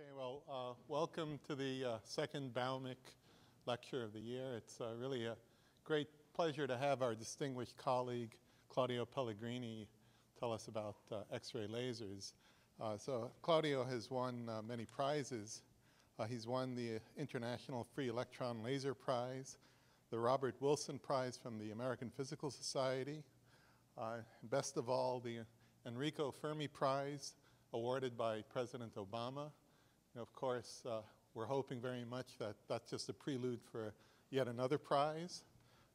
Okay, well, uh, welcome to the uh, second Baumick lecture of the year. It's uh, really a great pleasure to have our distinguished colleague, Claudio Pellegrini, tell us about uh, X-ray lasers. Uh, so Claudio has won uh, many prizes. he's won the International Free Electron Laser Prize, the Robert Wilson Prize from the American Physical Society, best of all, the Enrico Fermi Prize, awarded by President Obama of course, uh, we're hoping very much that that's just a prelude for yet another prize,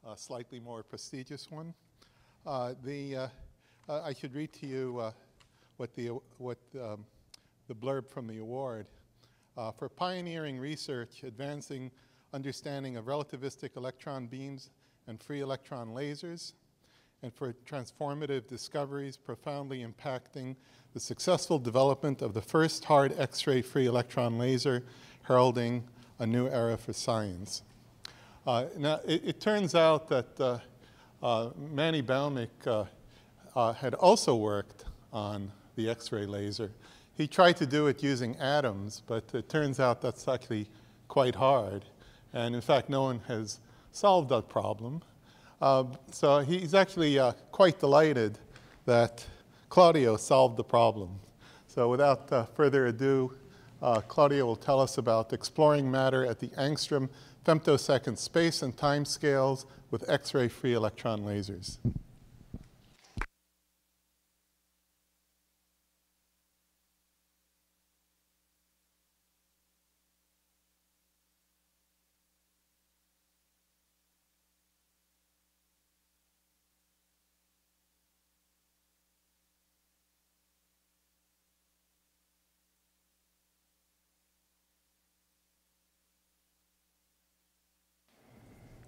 a slightly more prestigious one. Uh, the, uh, I should read to you uh, what, the, what um, the blurb from the award. Uh, for pioneering research advancing understanding of relativistic electron beams and free electron lasers, and for transformative discoveries profoundly impacting the successful development of the first hard X-ray free electron laser, heralding a new era for science. Uh, now, it, it, turns out that uh, uh, Manny Baumick uh, uh, had also worked on the X-ray laser. He tried to do it using atoms, but it turns out that's actually quite hard. And in fact, no one has solved that problem. Um, so he's actually uh, quite delighted that Claudio solved the problem. So without uh, further ado, uh, Claudio will tell us about exploring matter at the angstrom femtosecond space and time scales with X-ray free electron lasers.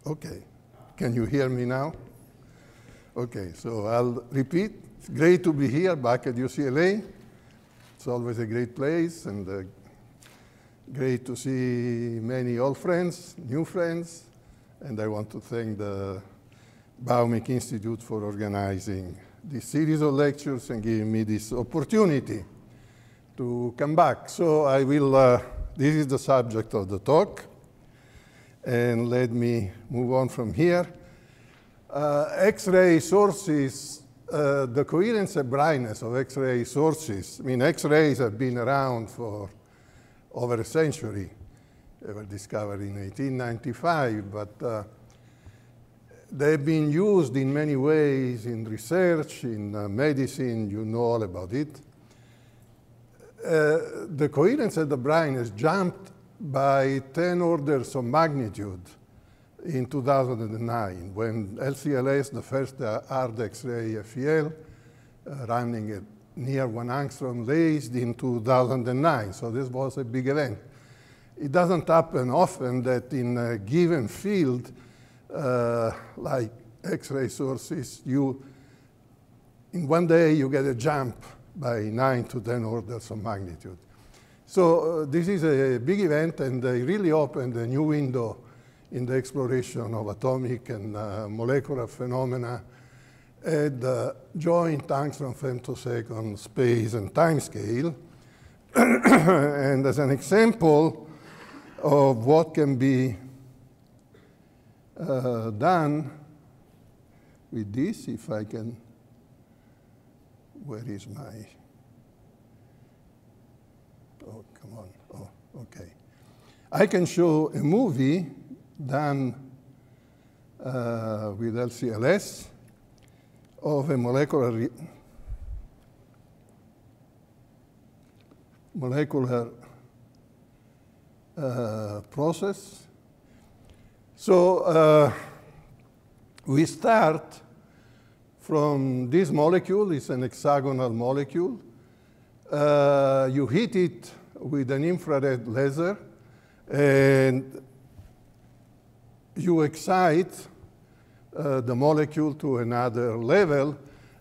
Okay. Can you hear me now? Okay, so I'll repeat. It's great to be here back at UCLA. It's always a great place and uh, great to see many old friends, new friends, and I want to thank the Baumick Institute for organizing this series of lectures and giving me this opportunity to come back. So I will, uh, this is the subject of the talk and let me move on from here. Uh, X-ray sources, uh, the coherence and brightness of X-ray sources, I mean, X-rays have been around for over a century. They were discovered in 1895, but uh, they've been used in many ways in research, in uh, medicine, you know all about it. Uh, the coherence and the brightness jumped by 10 orders of magnitude in 2009 when LCLS, the first uh, hard X-ray FEL, uh, running at near one angstrom raised in 2009. So this was a big event. It doesn't happen often that in a given field, uh, like X-ray sources, you, in one day you get a jump by nine to 10 orders of magnitude. So uh, this is a big event, and it really opened a new window in the exploration of atomic and uh, molecular phenomena at the joint angstrom femtosecond space and time scale. and as an example of what can be uh, done with this, if I can, where is my Okay. I can show a movie done uh, with LCLS of a molecular molecular uh, process. So uh, we start from this molecule. It's an hexagonal molecule. Uh, you heat it with an infrared laser and you excite uh, the molecule to another level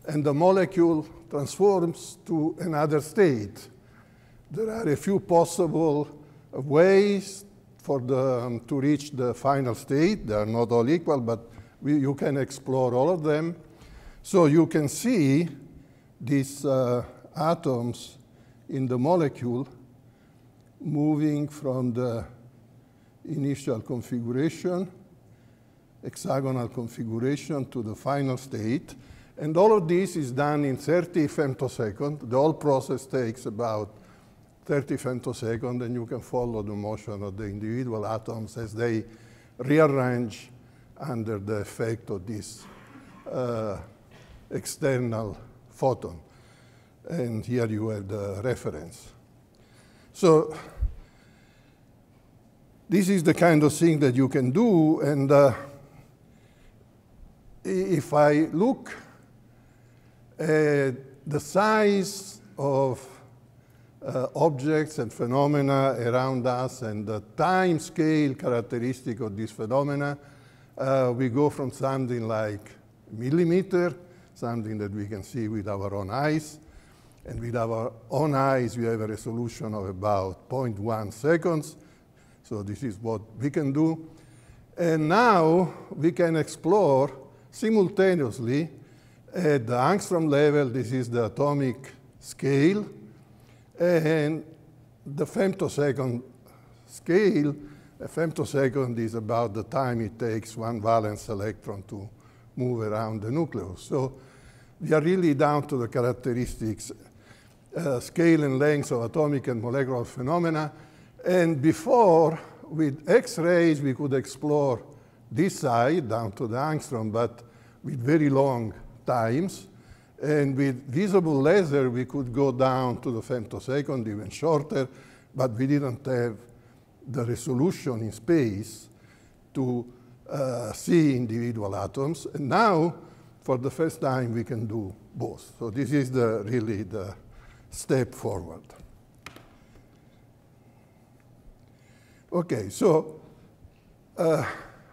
and the molecule transforms to another state. There are a few possible ways for the, um, to reach the final state. They are not all equal, but we, you can explore all of them. So you can see these uh, atoms in the molecule moving from the initial configuration, hexagonal configuration to the final state. And all of this is done in 30 femtoseconds. The whole process takes about 30 femtoseconds, and you can follow the motion of the individual atoms as they rearrange under the effect of this uh, external photon. And here you have the reference. So this is the kind of thing that you can do. And uh, if I look at the size of uh, objects and phenomena around us and the time scale characteristic of these phenomena, uh, we go from something like millimeter, something that we can see with our own eyes, and with our own eyes, we have a resolution of about 0.1 seconds. So this is what we can do. And now we can explore simultaneously at the angstrom level, this is the atomic scale, and the femtosecond scale, a femtosecond is about the time it takes one valence electron to move around the nucleus. So we are really down to the characteristics uh, scale and length of atomic and molecular phenomena. And before, with X-rays, we could explore this side down to the angstrom, but with very long times. And with visible laser, we could go down to the femtosecond, even shorter, but we didn't have the resolution in space to uh, see individual atoms. And now, for the first time, we can do both. So this is the, really the, step forward. Okay, so uh,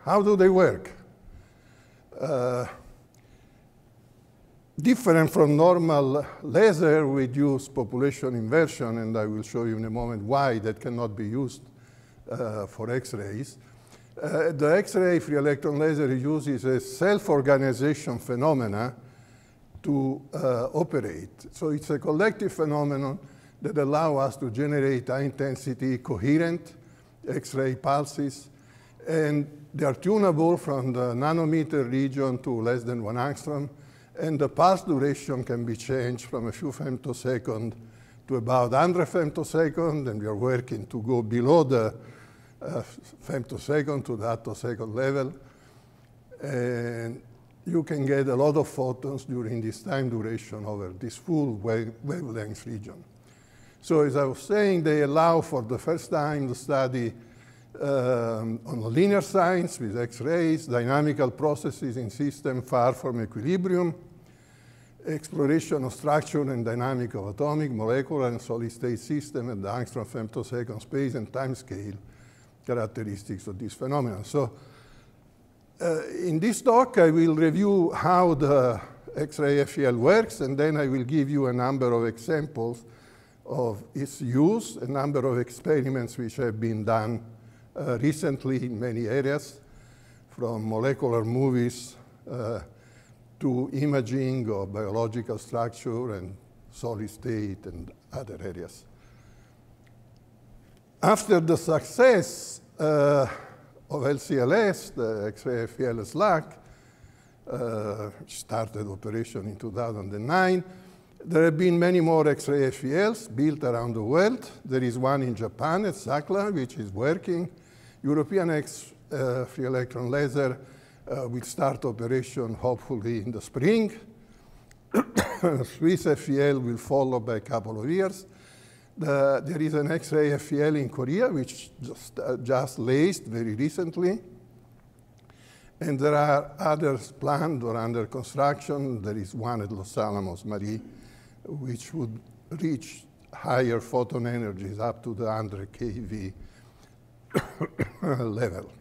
how do they work? Uh, different from normal laser, we use population inversion, and I will show you in a moment why that cannot be used uh, for X-rays. Uh, the X-ray free electron laser uses a self-organization phenomena to uh, operate. So it's a collective phenomenon that allow us to generate high-intensity, coherent X-ray pulses, and they are tunable from the nanometer region to less than one angstrom, and the pulse duration can be changed from a few femtosecond to about 100 femtosecond, and we are working to go below the uh, femtosecond to the attosecond level. And you can get a lot of photons during this time duration over this full wave wavelength region. So as I was saying, they allow for the first time to study um, on linear science with X-rays, dynamical processes in systems far from equilibrium, exploration of structure and dynamic of atomic, molecular, and solid-state system at the angstrom femtosecond space and time scale characteristics of this phenomenon. So uh, in this talk, I will review how the X-ray FEL works, and then I will give you a number of examples of its use, a number of experiments which have been done uh, recently in many areas, from molecular movies uh, to imaging of biological structure and solid state and other areas. After the success, uh, of LCLS, the X-ray FELS LAC, uh, started operation in 2009. There have been many more X-ray FELs built around the world. There is one in Japan at Sakla, which is working. European X-ray uh, electron laser uh, will start operation hopefully in the spring. Swiss FEL will follow by a couple of years. The, there is an X-ray FEL in Korea, which just, uh, just launched very recently. And there are others planned or under construction. There is one at Los Alamos, Marie, which would reach higher photon energies up to the 100 keV level.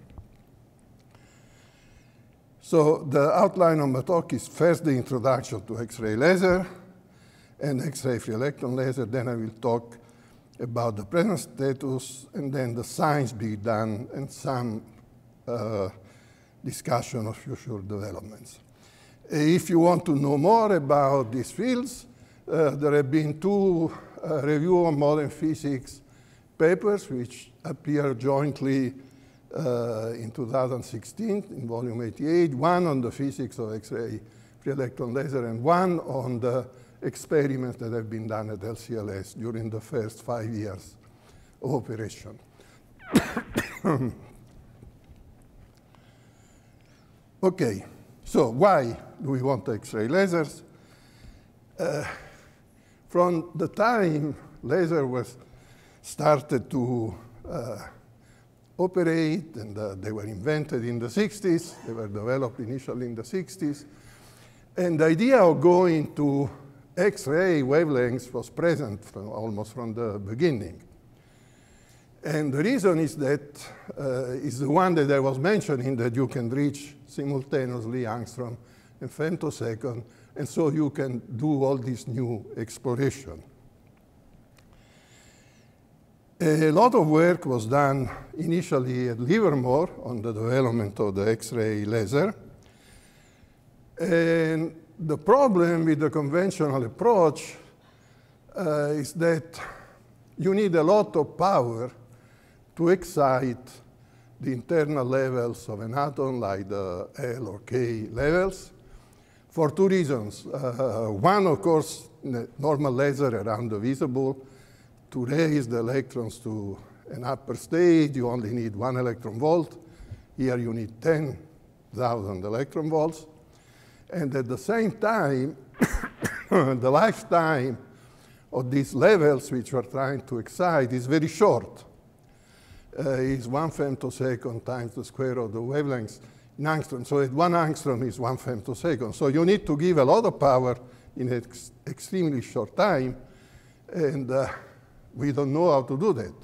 So the outline of my talk is first the introduction to X-ray laser and X-ray free electron laser. Then I will talk about the present status, and then the science be done and some uh, discussion of future developments. If you want to know more about these fields, uh, there have been two uh, review of modern physics papers which appear jointly uh, in 2016 in volume 88, one on the physics of X-ray free electron laser and one on the experiments that have been done at LCLS during the first five years of operation. okay, so why do we want X-ray lasers? Uh, from the time laser was started to uh, operate, and uh, they were invented in the 60s, they were developed initially in the 60s, and the idea of going to X-ray wavelengths was present from almost from the beginning. And the reason is that uh, is the one that I was mentioning, that you can reach simultaneously angstrom and femtosecond, and so you can do all this new exploration. A lot of work was done initially at Livermore on the development of the X-ray laser. And the problem with the conventional approach uh, is that you need a lot of power to excite the internal levels of an atom, like the L or K levels, for two reasons. Uh, one, of course, normal laser around the visible. To raise the electrons to an upper state, you only need one electron volt. Here you need 10,000 electron volts. And at the same time, the lifetime of these levels which we're trying to excite is very short. Uh, is one femtosecond times the square of the wavelengths in angstrom. So at one angstrom is one femtosecond. So you need to give a lot of power in an ex extremely short time, and uh, we don't know how to do that.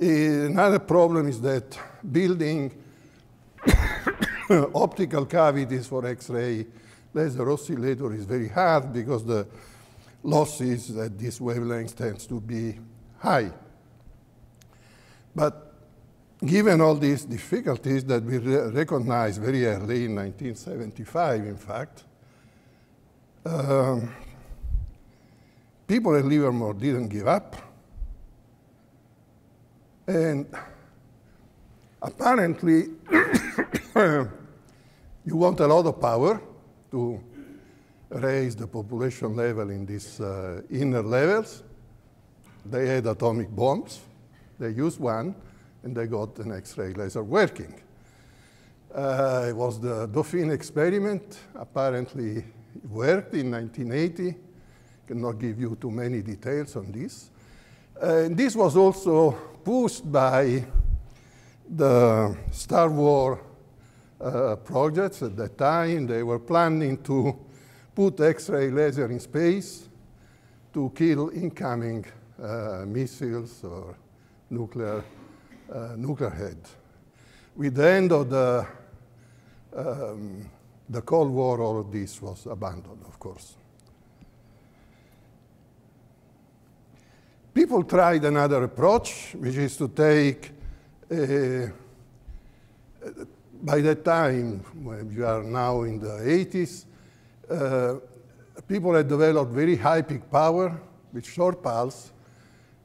Uh, another problem is that building uh, optical cavities for X-ray laser oscillator is very hard because the losses at this wavelength tends to be high. But given all these difficulties that we re recognized very early in 1975, in fact, um, people at Livermore didn't give up. And apparently, um, you want a lot of power to raise the population level in these uh, inner levels. They had atomic bombs. They used one, and they got an X-ray laser working. Uh, it was the Dauphin experiment. Apparently, it worked in 1980. Cannot give you too many details on this. Uh, this was also pushed by the Star Wars uh, uh, projects at that time. They were planning to put X-ray laser in space to kill incoming uh, missiles or nuclear, uh, nuclear head. With the end of the, um, the Cold War, all of this was abandoned, of course. People tried another approach, which is to take a by that time, when you are now in the 80s, uh, people had developed very high peak power with short pulse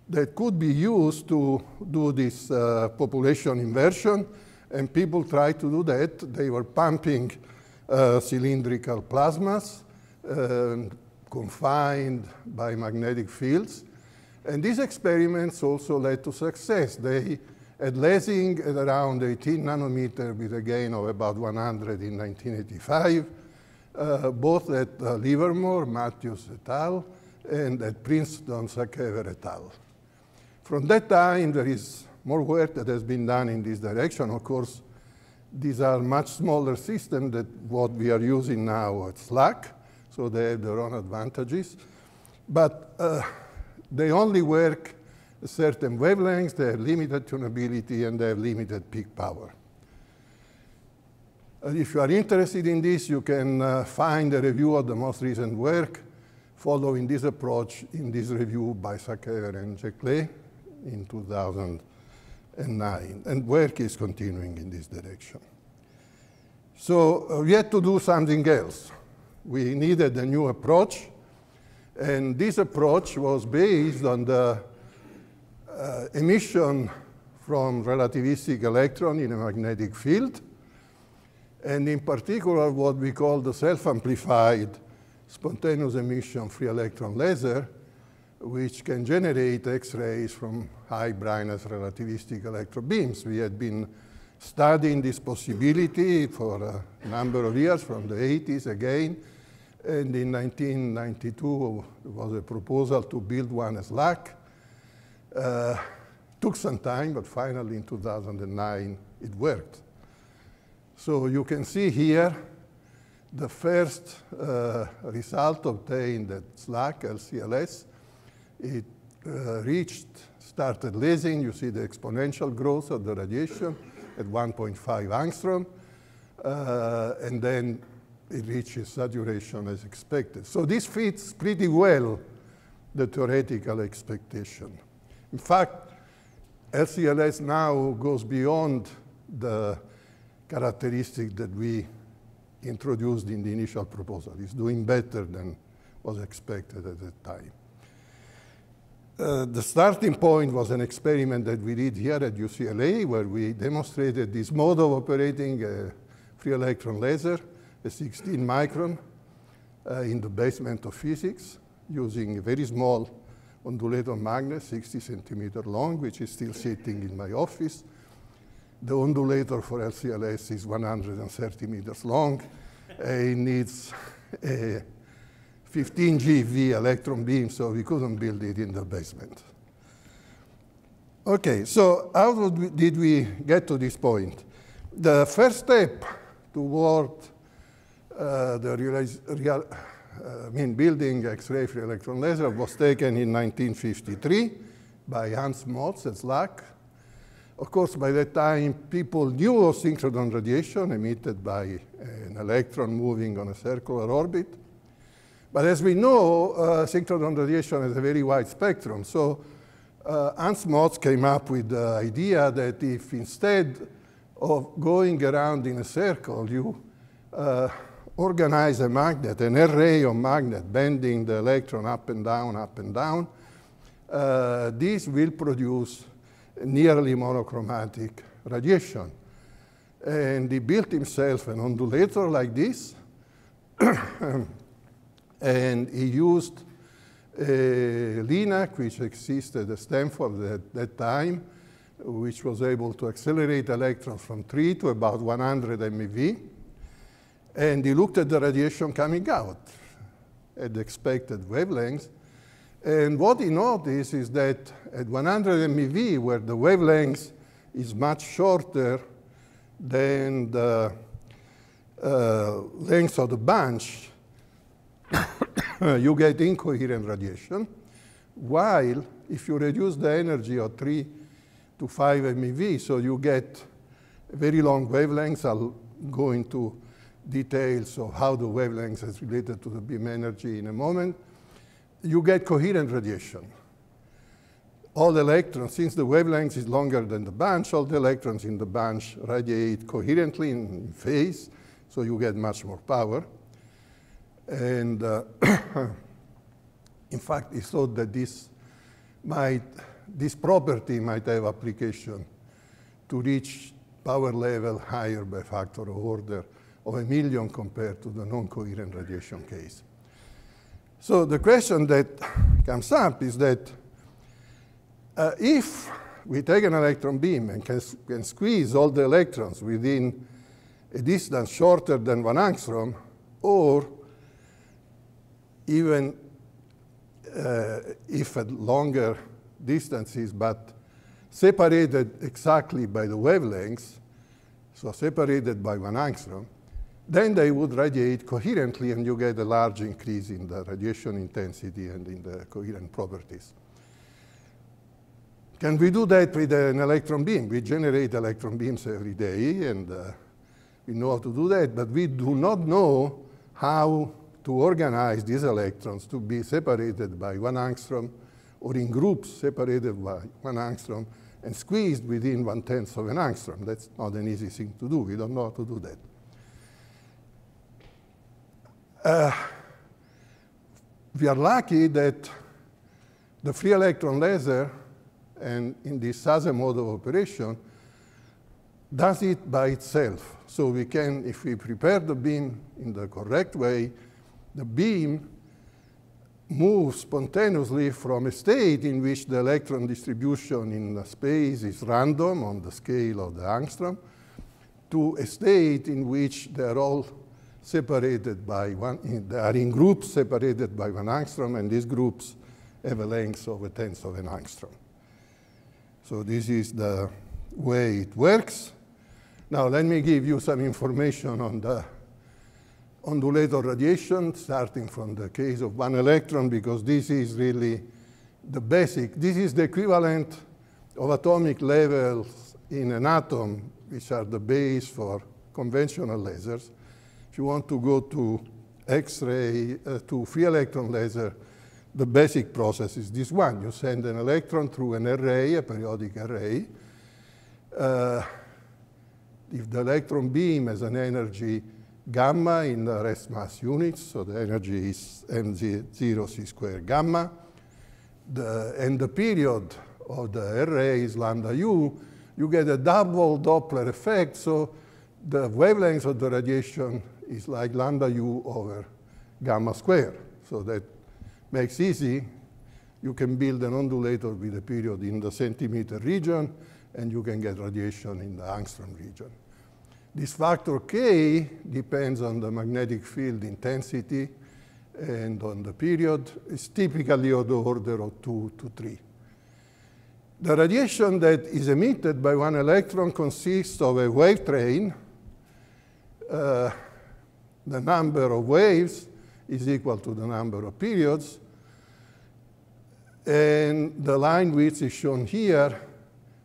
that could be used to do this uh, population inversion, and people tried to do that. They were pumping uh, cylindrical plasmas um, confined by magnetic fields. And these experiments also led to success. They at lasing at around 18 nanometer with a gain of about 100 in 1985, uh, both at uh, Livermore, Matthews et al., and at Princeton, Sakever et al. From that time, there is more work that has been done in this direction. Of course, these are much smaller systems than what we are using now at Slack, so they have their own advantages. But uh, they only work certain wavelengths, they have limited tunability, and they have limited peak power. Uh, if you are interested in this, you can uh, find a review of the most recent work following this approach in this review by Sakever and Jacquelet in 2009. And work is continuing in this direction. So uh, we had to do something else. We needed a new approach. And this approach was based on the uh, emission from relativistic electron in a magnetic field, and in particular what we call the self-amplified spontaneous emission free electron laser, which can generate X-rays from high brightness relativistic electron beams. We had been studying this possibility for a number of years, from the 80s again, and in 1992 there was a proposal to build one as LAC, uh, took some time, but finally in 2009 it worked. So you can see here the first uh, result obtained at Slack, LCLS. It uh, reached, started lasing. You see the exponential growth of the radiation at 1.5 angstrom. Uh, and then it reaches saturation as expected. So this fits pretty well the theoretical expectation. In fact, LCLS now goes beyond the characteristic that we introduced in the initial proposal. It's doing better than was expected at that time. Uh, the starting point was an experiment that we did here at UCLA where we demonstrated this mode of operating a free electron laser, a 16 micron, uh, in the basement of physics using a very small ondulator magnet, 60 centimeter long, which is still sitting in my office. The ondulator for LCLS is 130 meters long. it needs a 15 GV electron beam, so we couldn't build it in the basement. Okay, so how did we get to this point? The first step toward uh, the real uh, I mean, building X-ray free electron laser was taken in 1953 by Hans Motz at SLAC. Of course, by that time, people knew of synchrotron radiation emitted by an electron moving on a circular orbit. But as we know, uh, synchrotron radiation has a very wide spectrum. So uh, Hans Motz came up with the idea that if instead of going around in a circle, you uh, organize a magnet, an array of magnet, bending the electron up and down, up and down, uh, this will produce nearly monochromatic radiation. And he built himself an ondulator like this, and he used a LINAC, which existed at Stanford at that time, which was able to accelerate electrons from 3 to about 100 MeV. And he looked at the radiation coming out at the expected wavelengths. And what he noticed is that at 100 MeV, where the wavelength is much shorter than the uh, length of the bunch, you get incoherent radiation. While if you reduce the energy of 3 to 5 MeV, so you get very long wavelengths going to details of how the wavelength is related to the beam energy in a moment, you get coherent radiation. All electrons, since the wavelength is longer than the bunch, all the electrons in the bunch radiate coherently in phase, so you get much more power. And uh, in fact, it's thought that this might, this property might have application to reach power level higher by factor of order of a million compared to the non-coherent radiation case. So the question that comes up is that uh, if we take an electron beam and can, can squeeze all the electrons within a distance shorter than one angstrom, or even uh, if at longer distances, but separated exactly by the wavelengths, so separated by one angstrom, then they would radiate coherently and you get a large increase in the radiation intensity and in the coherent properties. Can we do that with an electron beam? We generate electron beams every day and uh, we know how to do that, but we do not know how to organize these electrons to be separated by one angstrom or in groups separated by one angstrom and squeezed within one-tenth of an angstrom. That's not an easy thing to do. We don't know how to do that. Uh, we are lucky that the free electron laser, and in this SASE mode of operation, does it by itself. So we can, if we prepare the beam in the correct way, the beam moves spontaneously from a state in which the electron distribution in space is random on the scale of the angstrom to a state in which they're all separated by one, in, are in groups separated by one angstrom, and these groups have a length of a tenth of an angstrom. So this is the way it works. Now let me give you some information on the ondulator radiation, starting from the case of one electron, because this is really the basic. This is the equivalent of atomic levels in an atom, which are the base for conventional lasers. If you want to go to X-ray, uh, to free electron laser, the basic process is this one. You send an electron through an array, a periodic array. Uh, if the electron beam has an energy gamma in the rest mass units, so the energy is m 0 c squared gamma, the, and the period of the array is lambda u, you get a double Doppler effect, so the wavelength of the radiation is like lambda u over gamma square. So that makes easy. You can build an ondulator with a period in the centimeter region, and you can get radiation in the angstrom region. This factor k depends on the magnetic field intensity and on the period. It's typically of the order of 2 to 3. The radiation that is emitted by one electron consists of a wave train uh, the number of waves is equal to the number of periods. And the line width is shown here.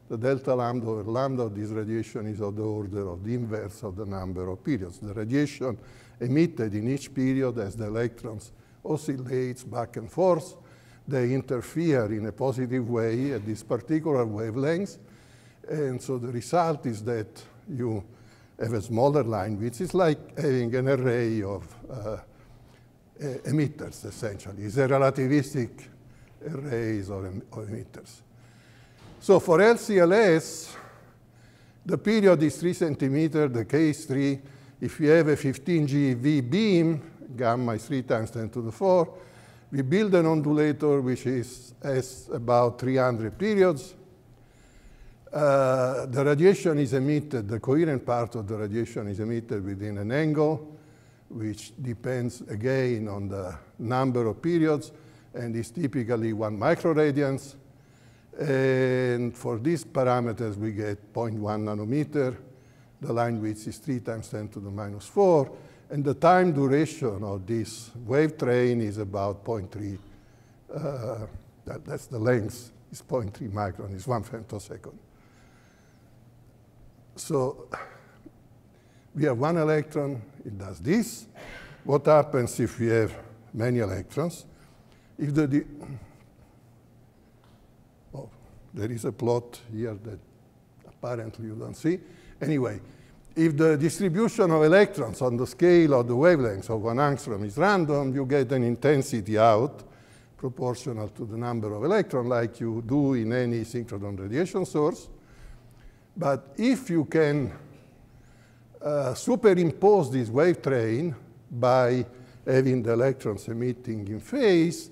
The delta lambda over lambda of this radiation is of the order of the inverse of the number of periods. The radiation emitted in each period as the electrons oscillates back and forth. They interfere in a positive way at this particular wavelength. And so the result is that you have a smaller line which is like having an array of uh, emitters, essentially. It's a relativistic array of, em of emitters. So for LCLS, the period is 3 centimeter, the k is 3. If we have a 15 GeV beam, gamma is 3 times 10 to the 4, we build an ondulator which is, has about 300 periods. Uh, the radiation is emitted, the coherent part of the radiation is emitted within an angle, which depends again on the number of periods, and is typically one microradians. And for these parameters, we get 0.1 nanometer. The line width is 3 times 10 to the minus 4. And the time duration of this wave train is about 0.3. Uh, that, that's the length. It's 0.3 micron. It's one femtosecond. So we have one electron, it does this. What happens if we have many electrons? If the, oh, there is a plot here that apparently you don't see. Anyway, if the distribution of electrons on the scale of the wavelengths of one angstrom is random, you get an intensity out proportional to the number of electrons like you do in any synchrotron radiation source. But if you can uh, superimpose this wave train by having the electrons emitting in phase,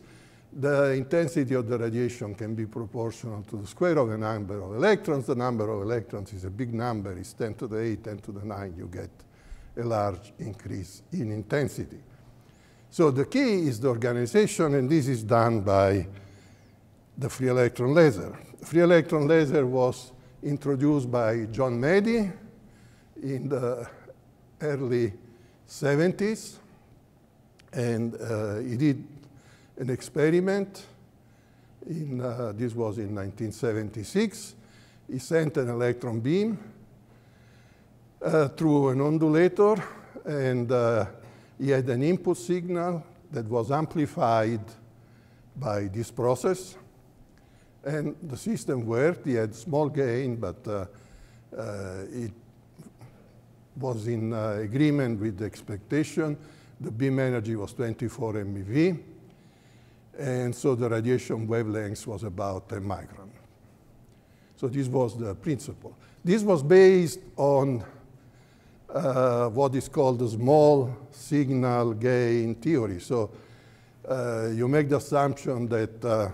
the intensity of the radiation can be proportional to the square of the number of electrons. The number of electrons is a big number. It's 10 to the 8, 10 to the 9. You get a large increase in intensity. So the key is the organization, and this is done by the free electron laser. Free electron laser was introduced by John Meddy in the early 70s. And uh, he did an experiment. In, uh, this was in 1976. He sent an electron beam uh, through an ondulator, and uh, he had an input signal that was amplified by this process. And the system worked. He had small gain, but uh, uh, it was in uh, agreement with the expectation. The beam energy was 24 MeV. And so the radiation wavelength was about a micron. So this was the principle. This was based on uh, what is called the small signal gain theory. So uh, you make the assumption that uh,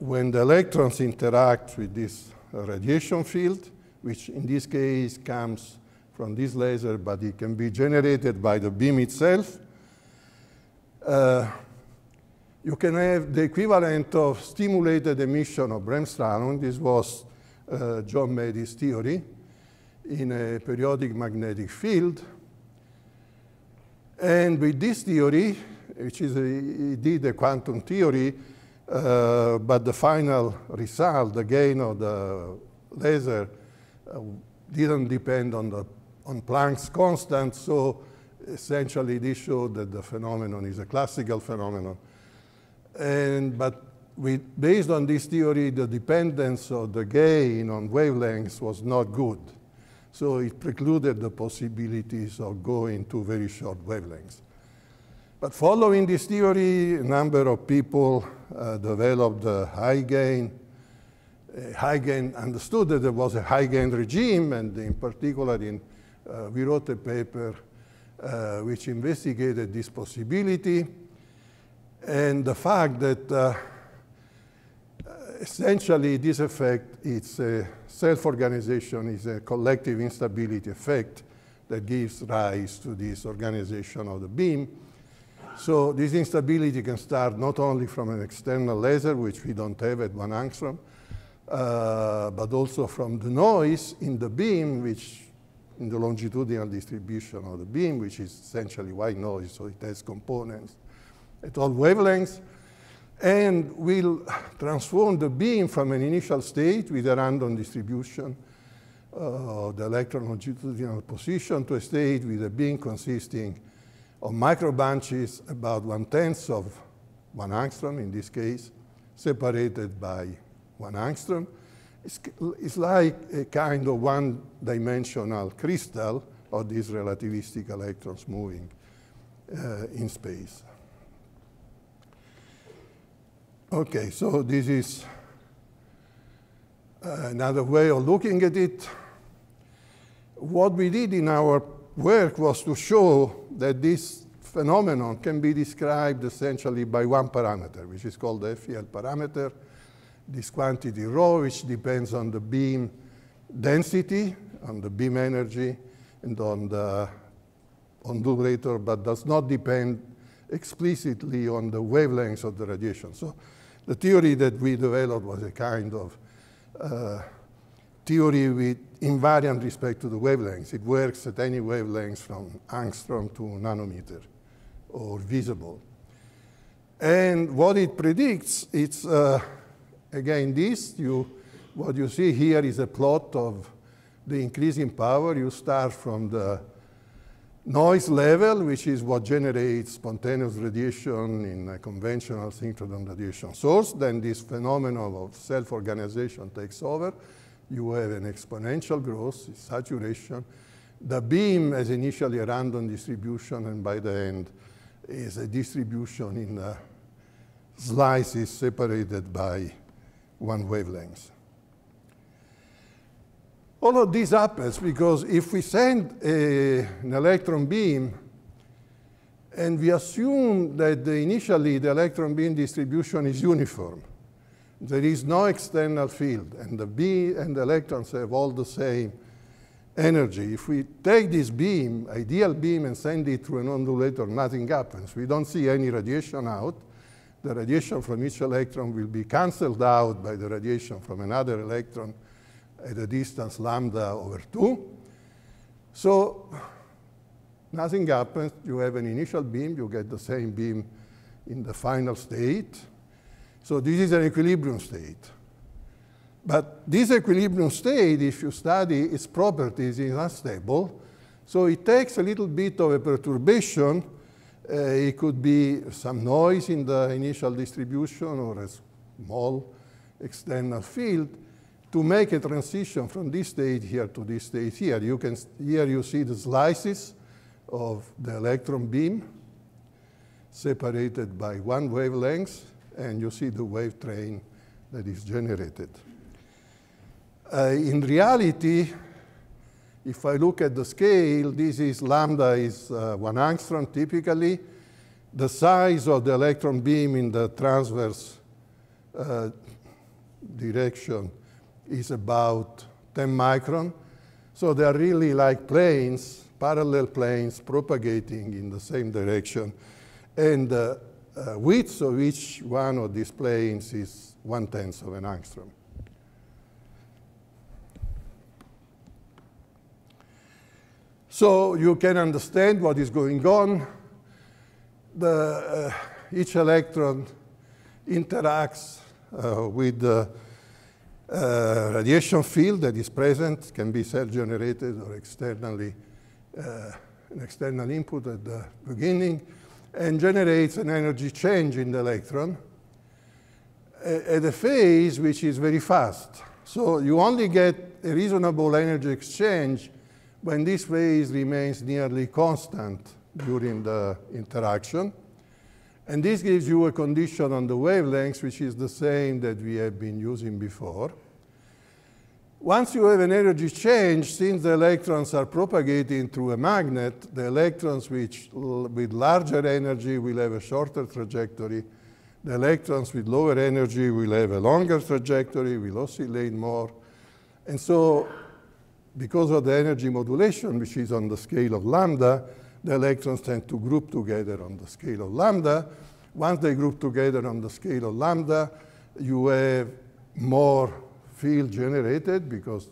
when the electrons interact with this radiation field, which in this case comes from this laser, but it can be generated by the beam itself, uh, you can have the equivalent of stimulated emission of Bremsstrahlung. This was uh, John Mady's theory in a periodic magnetic field. And with this theory, which is a, he did a quantum theory, uh, but the final result, the gain of the laser, uh, didn't depend on, the, on Planck's constant, so essentially this showed that the phenomenon is a classical phenomenon. And, but we, based on this theory, the dependence of the gain on wavelengths was not good. So it precluded the possibilities of going to very short wavelengths. But following this theory, a number of people uh, developed a high gain. Uh, high gain understood that there was a high gain regime, and in particular, in, uh, we wrote a paper uh, which investigated this possibility and the fact that uh, essentially this effect it's a self-organization is a collective instability effect that gives rise to this organization of the beam so this instability can start not only from an external laser, which we don't have at one angstrom, uh, but also from the noise in the beam, which in the longitudinal distribution of the beam, which is essentially white noise, so it has components at all wavelengths, and will transform the beam from an initial state with a random distribution uh, of the electron longitudinal position to a state with a beam consisting of microbunches about one-tenth of one angstrom in this case, separated by one angstrom. It's, it's like a kind of one-dimensional crystal of these relativistic electrons moving uh, in space. Okay, so this is uh, another way of looking at it. What we did in our work was to show that this phenomenon can be described essentially by one parameter, which is called the FEL parameter, this quantity rho, which depends on the beam density, on the beam energy, and on the ondulator, but does not depend explicitly on the wavelengths of the radiation. So the theory that we developed was a kind of uh, theory with invariant respect to the wavelengths. It works at any wavelength from angstrom to nanometer or visible. And what it predicts, it's, uh, again, this. You, what you see here is a plot of the increasing power. You start from the noise level, which is what generates spontaneous radiation in a conventional synchrotron radiation source. Then this phenomenon of self-organization takes over you have an exponential growth, saturation. The beam is initially a random distribution, and by the end is a distribution in uh, slices separated by one wavelength. All of this happens because if we send a, an electron beam and we assume that the initially the electron beam distribution is uniform, there is no external field, and the B and the electrons have all the same energy. If we take this beam, ideal beam, and send it through an ondulator, nothing happens. We don't see any radiation out. The radiation from each electron will be canceled out by the radiation from another electron at a distance lambda over 2. So nothing happens. You have an initial beam. You get the same beam in the final state. So this is an equilibrium state. But this equilibrium state, if you study its properties, is unstable. So it takes a little bit of a perturbation. Uh, it could be some noise in the initial distribution or a small external field to make a transition from this state here to this state here. You can, here you see the slices of the electron beam separated by one wavelength and you see the wave train that is generated. Uh, in reality, if I look at the scale, this is lambda is uh, one angstrom typically. The size of the electron beam in the transverse uh, direction is about 10 micron. So they are really like planes, parallel planes propagating in the same direction. And uh, uh, width of each one of these planes is one-tenth of an angstrom. So you can understand what is going on. The, uh, each electron interacts uh, with the uh, uh, radiation field that is present, can be self-generated or externally, uh, an external input at the beginning and generates an energy change in the electron at a phase which is very fast. So you only get a reasonable energy exchange when this phase remains nearly constant during the interaction. And this gives you a condition on the wavelengths which is the same that we have been using before. Once you have an energy change, since the electrons are propagating through a magnet, the electrons which with larger energy will have a shorter trajectory. The electrons with lower energy will have a longer trajectory, will oscillate more. And so because of the energy modulation, which is on the scale of lambda, the electrons tend to group together on the scale of lambda. Once they group together on the scale of lambda, you have more field generated because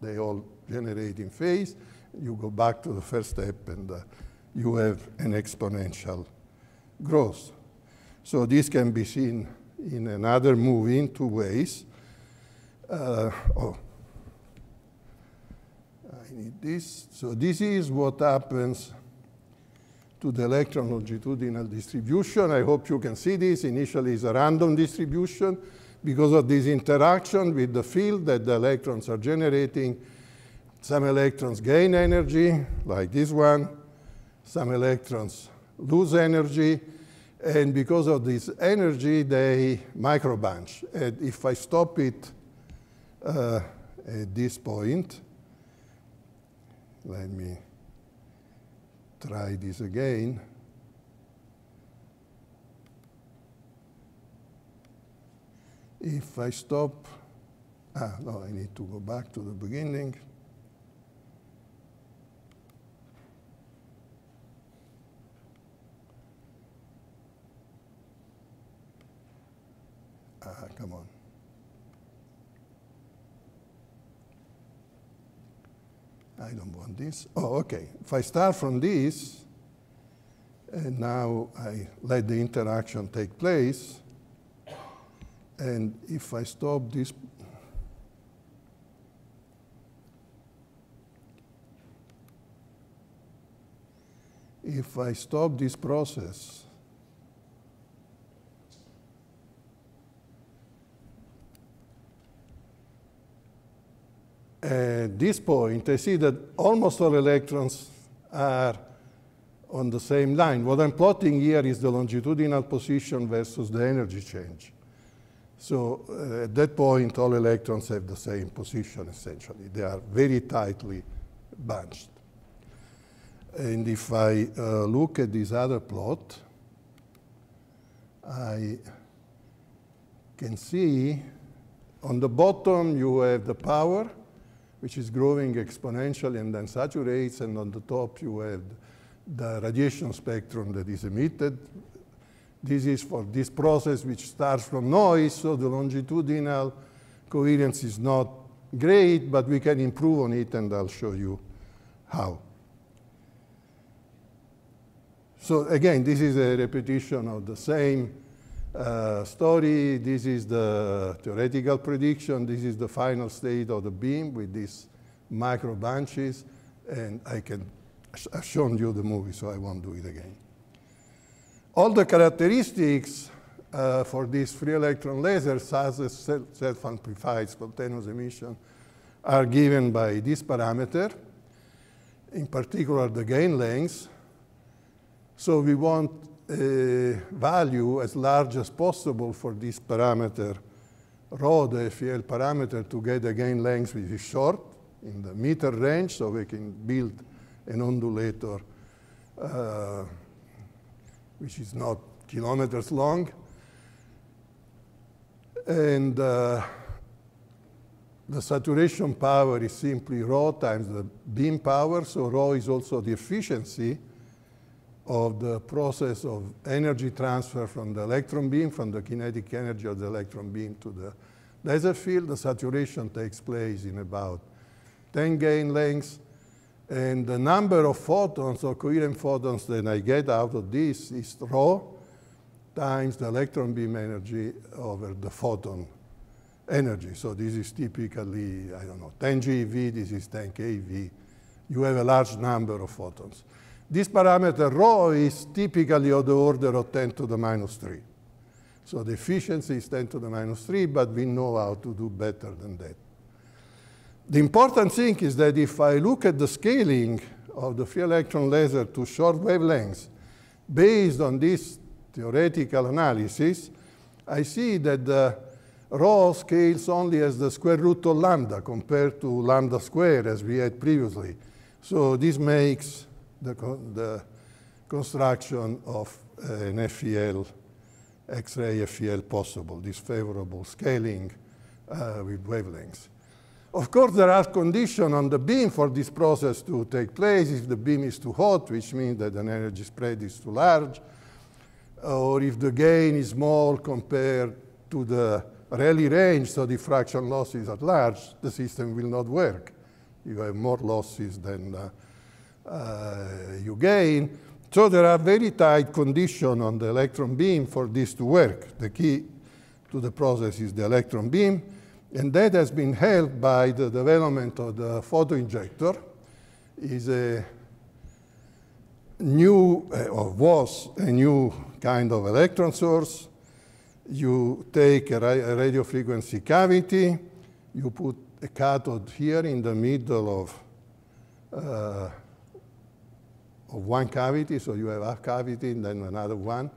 they all generate in phase. You go back to the first step and uh, you have an exponential growth. So this can be seen in another movie in two ways. Uh, oh, I need this. So this is what happens to the electron longitudinal distribution. I hope you can see this. Initially, it's a random distribution because of this interaction with the field that the electrons are generating. Some electrons gain energy, like this one. Some electrons lose energy. And because of this energy, they microbunch. And if I stop it uh, at this point, let me try this again. If I stop, ah, no, I need to go back to the beginning. Ah, come on. I don't want this. Oh, okay. If I start from this, and now I let the interaction take place, and if I stop this, if I stop this process, at this point, I see that almost all electrons are on the same line. What I'm plotting here is the longitudinal position versus the energy change. So uh, at that point, all electrons have the same position, essentially. They are very tightly bunched. And if I uh, look at this other plot, I can see on the bottom you have the power, which is growing exponentially and then saturates, and on the top you have the radiation spectrum that is emitted, this is for this process which starts from noise, so the longitudinal coherence is not great, but we can improve on it, and I'll show you how. So again, this is a repetition of the same uh, story. This is the theoretical prediction. This is the final state of the beam with these micro bunches. And I can, I've shown you the movie, so I won't do it again. All the characteristics uh, for these free electron lasers, such as self-amplified spontaneous emission, are given by this parameter, in particular the gain length. So we want a value as large as possible for this parameter, rho, the FEL parameter, to get a gain length which is short in the meter range, so we can build an ondulator uh, which is not kilometers long. And uh, the saturation power is simply rho times the beam power, so rho is also the efficiency of the process of energy transfer from the electron beam, from the kinetic energy of the electron beam to the laser field. The saturation takes place in about 10 gain lengths, and the number of photons or coherent photons that I get out of this is rho times the electron beam energy over the photon energy. So this is typically, I don't know, 10 GeV, this is 10 keV. You have a large number of photons. This parameter rho is typically of the order of 10 to the minus 3. So the efficiency is 10 to the minus 3, but we know how to do better than that. The important thing is that if I look at the scaling of the free electron laser to short wavelengths, based on this theoretical analysis, I see that the rho scales only as the square root of lambda compared to lambda square as we had previously. So this makes the, the construction of an FEL, X-ray FEL possible, this favorable scaling uh, with wavelengths. Of course, there are conditions on the beam for this process to take place. If the beam is too hot, which means that an energy spread is too large, or if the gain is small compared to the Rayleigh range, so diffraction loss is at large, the system will not work. You have more losses than uh, uh, you gain. So there are very tight conditions on the electron beam for this to work. The key to the process is the electron beam. And that has been helped by the development of the photoinjector. Is a new, uh, or was a new kind of electron source. You take a, ra a radio frequency cavity, you put a cathode here in the middle of, uh, of one cavity, so you have a cavity and then another one,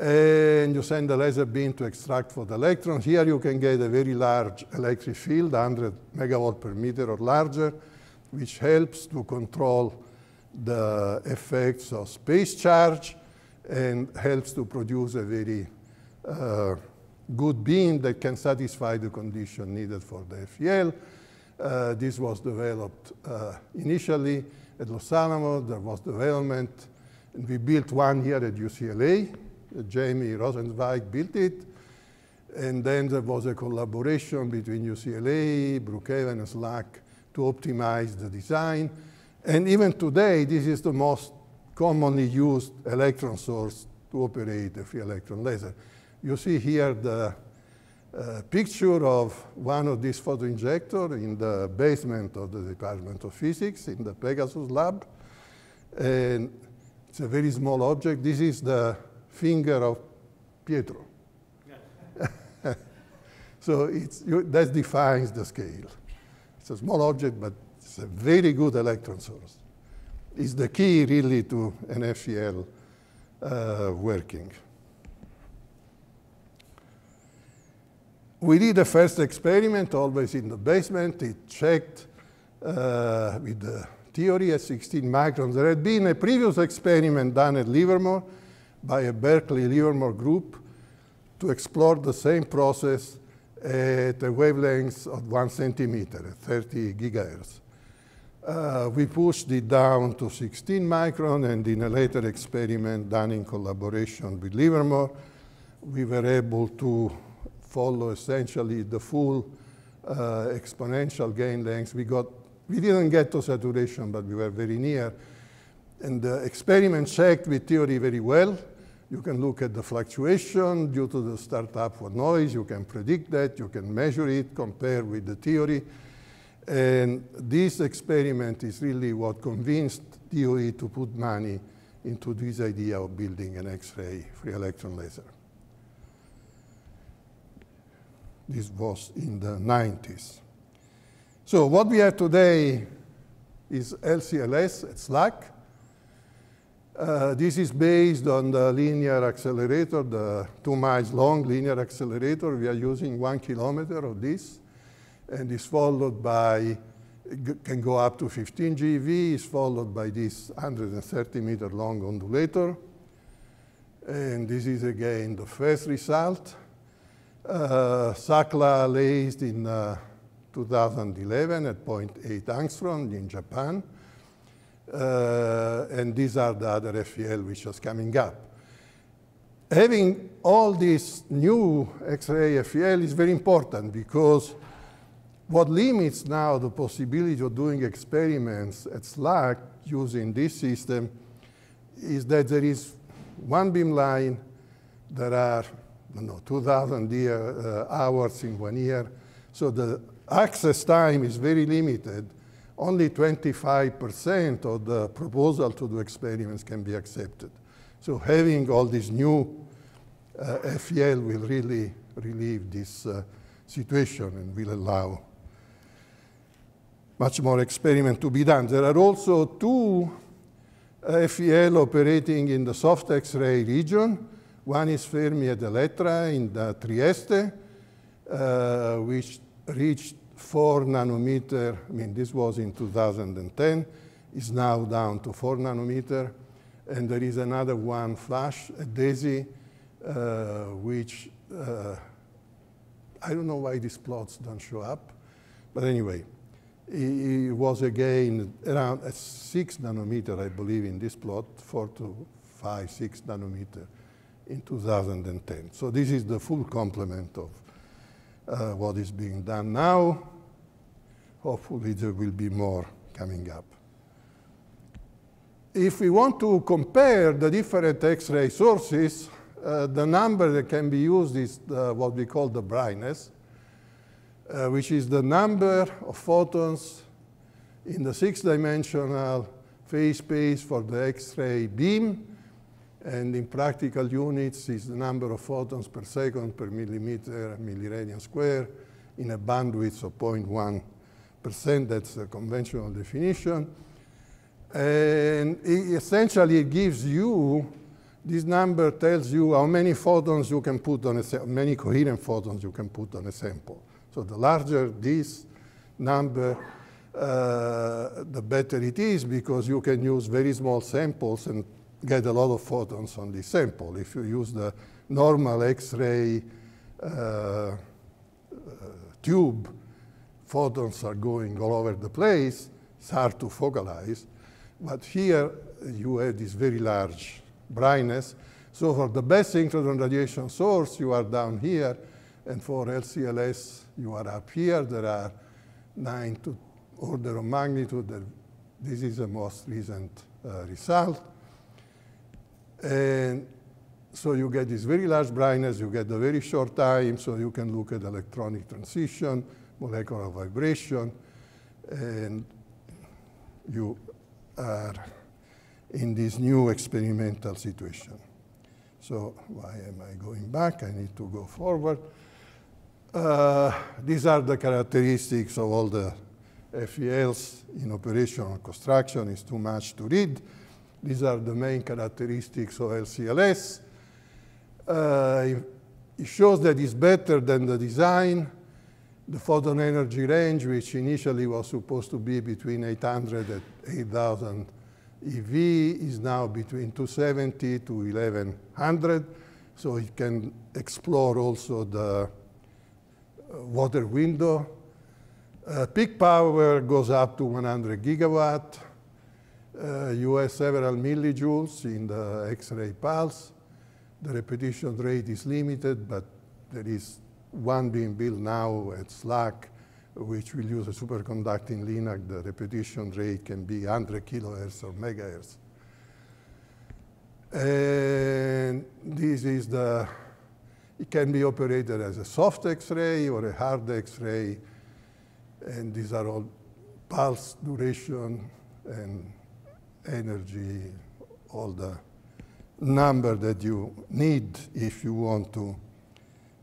and you send the laser beam to extract for the electrons. Here you can get a very large electric field, 100 megawatt per meter or larger, which helps to control the effects of space charge and helps to produce a very uh, good beam that can satisfy the condition needed for the FEL. Uh, this was developed uh, initially at Los Alamos. There was development. And we built one here at UCLA. Jamie Rosenzweig built it. And then there was a collaboration between UCLA, Brookhaven, and Slack to optimize the design. And even today, this is the most commonly used electron source to operate a free electron laser. You see here the uh, picture of one of these photoinjectors in the basement of the Department of Physics in the Pegasus lab. And it's a very small object. This is the finger of Pietro. so you, that defines the scale. It's a small object, but it's a very good electron source. It's the key, really, to an FEL uh, working. We did the first experiment, always in the basement. It checked uh, with the theory at 16 microns. There had been a previous experiment done at Livermore by a Berkeley Livermore group to explore the same process at a wavelength of one centimeter, 30 gigahertz. Uh, we pushed it down to 16 micron, and in a later experiment done in collaboration with Livermore, we were able to follow essentially the full uh, exponential gain length. We, got, we didn't get to saturation, but we were very near. And the experiment checked with theory very well. You can look at the fluctuation due to the startup for noise. You can predict that. You can measure it, compare with the theory. And this experiment is really what convinced DOE to put money into this idea of building an X-ray free electron laser. This was in the 90s. So what we have today is LCLS, at SLAC. Uh, this is based on the linear accelerator, the two miles long linear accelerator. We are using one kilometer of this, and it's followed by, can go up to 15 GeV, is followed by this 130 meter long ondulator. And this is again the first result. Uh, Sakla lays in uh, 2011 at 0.8 angstrom in Japan. Uh, and these are the other FEL which was coming up. Having all this new X-ray FEL is very important because what limits now the possibility of doing experiments at SLAC using this system is that there is one beamline, there are no 2,000 uh, hours in one year, so the access time is very limited only 25% of the proposal to do experiments can be accepted. So having all these new uh, FEL will really relieve this uh, situation and will allow much more experiment to be done. There are also two uh, FEL operating in the soft X-ray region. One is Fermi at Elettra in Trieste, uh, which reached 4 nanometer, I mean, this was in 2010, is now down to 4 nanometer. And there is another one, Flash, a DAISY, uh, which uh, I don't know why these plots don't show up. But anyway, it was again around a 6 nanometer, I believe, in this plot, 4 to 5, 6 nanometer in 2010. So this is the full complement of uh, what is being done now hopefully there will be more coming up. If we want to compare the different X-ray sources, uh, the number that can be used is the, uh, what we call the brightness, uh, which is the number of photons in the six-dimensional phase space for the X-ray beam, and in practical units is the number of photons per second per millimeter milliradian square in a bandwidth of 0.1 percent that's the conventional definition. And it essentially it gives you, this number tells you how many photons you can put on a, many coherent photons you can put on a sample. So the larger this number, uh, the better it is because you can use very small samples and get a lot of photons on this sample. If you use the normal X-ray uh, uh, tube, photons are going all over the place. It's hard to focalize. But here you have this very large brightness. So for the best synchrotron radiation source, you are down here. And for LCLS, you are up here. There are 9 to order of magnitude. This is the most recent uh, result. And so you get this very large brightness, you get the very short time, so you can look at electronic transition, molecular vibration, and you are in this new experimental situation. So why am I going back? I need to go forward. Uh, these are the characteristics of all the FELs in operational construction. It's too much to read. These are the main characteristics of LCLS. Uh, it shows that it's better than the design the photon energy range, which initially was supposed to be between 800 and 8,000 EV, is now between 270 to 1,100. So it can explore also the uh, water window. Uh, peak power goes up to 100 gigawatt. Uh, you have several millijoules in the X-ray pulse. The repetition rate is limited, but there is one being built now at Slack, which will use a superconducting Linac, the repetition rate can be 100 kilohertz or megahertz. And this is the, it can be operated as a soft X-ray or a hard X-ray, and these are all pulse duration and energy, all the number that you need if you want to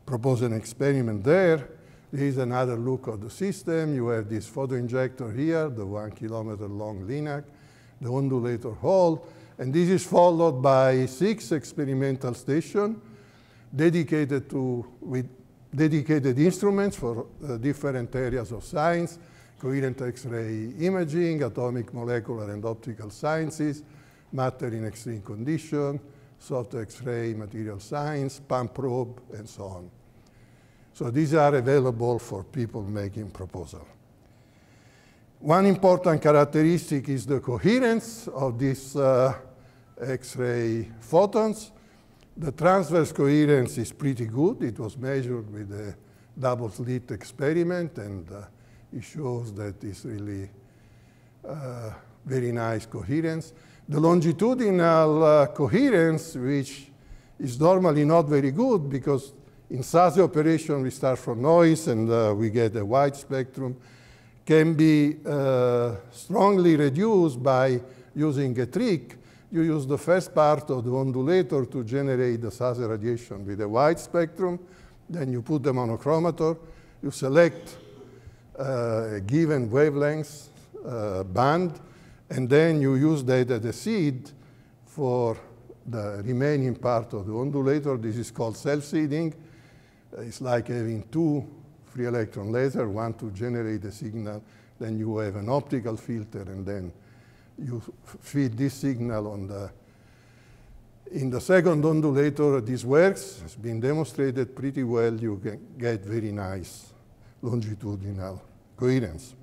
propose an experiment there. this is another look of the system. You have this photo injector here, the one kilometer long LINAC, the ondulator hall, and this is followed by six experimental stations dedicated to with dedicated instruments for uh, different areas of science, coherent X-ray imaging, atomic, molecular, and optical sciences, matter in extreme condition, soft X-ray material science, pump probe, and so on. So these are available for people making proposal. One important characteristic is the coherence of these uh, X-ray photons. The transverse coherence is pretty good. It was measured with the double slit experiment, and uh, it shows that it's really uh, very nice coherence. The longitudinal uh, coherence, which is normally not very good because in SASE operation, we start from noise and uh, we get a wide spectrum, can be uh, strongly reduced by using a trick. You use the first part of the ondulator to generate the SASE radiation with a wide spectrum. Then you put the monochromator. You select uh, a given wavelength uh, band, and then you use that as a seed for the remaining part of the ondulator. This is called self-seeding. It's like having two free electron laser, one to generate the signal, then you have an optical filter, and then you feed this signal on the, in the second ondulator, this works. It's been demonstrated pretty well. You can get very nice longitudinal coherence.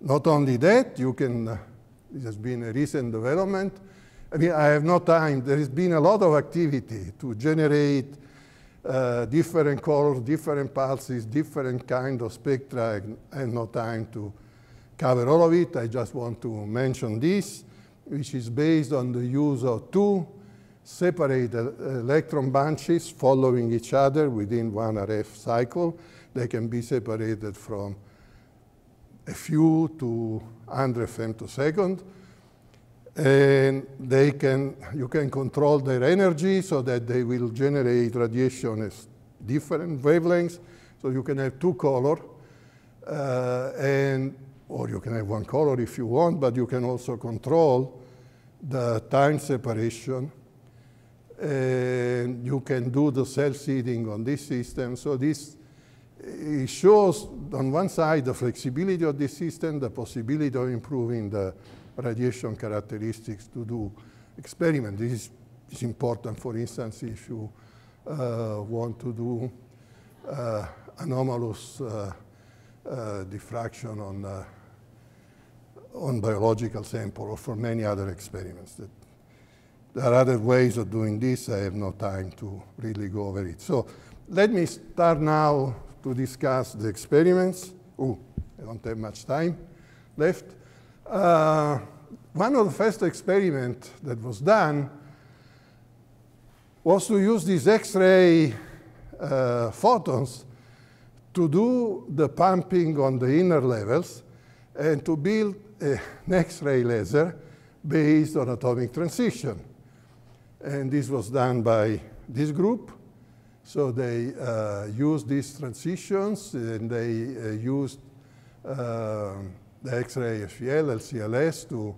Not only that, you can, uh, this has been a recent development. I mean, I have no time. There has been a lot of activity to generate uh, different colors, different pulses, different kind of spectra. I have no time to cover all of it. I just want to mention this, which is based on the use of two separate uh, electron bunches following each other within one RF cycle. They can be separated from a few to 100 femtosecond and they can, you can control their energy so that they will generate radiation as different wavelengths. So you can have two color, uh, and or you can have one color if you want, but you can also control the time separation. And you can do the cell seeding on this system. So this it shows on one side the flexibility of this system, the possibility of improving the radiation characteristics to do experiment. This is, is important, for instance, if you uh, want to do uh, anomalous uh, uh, diffraction on, uh, on biological sample or for many other experiments. That there are other ways of doing this. I have no time to really go over it. So let me start now to discuss the experiments. Oh, I don't have much time left. Uh, one of the first experiments that was done was to use these X-ray uh, photons to do the pumping on the inner levels and to build an X-ray laser based on atomic transition. And this was done by this group. So they uh, used these transitions and they uh, used um, the X-ray HVL, LCLS to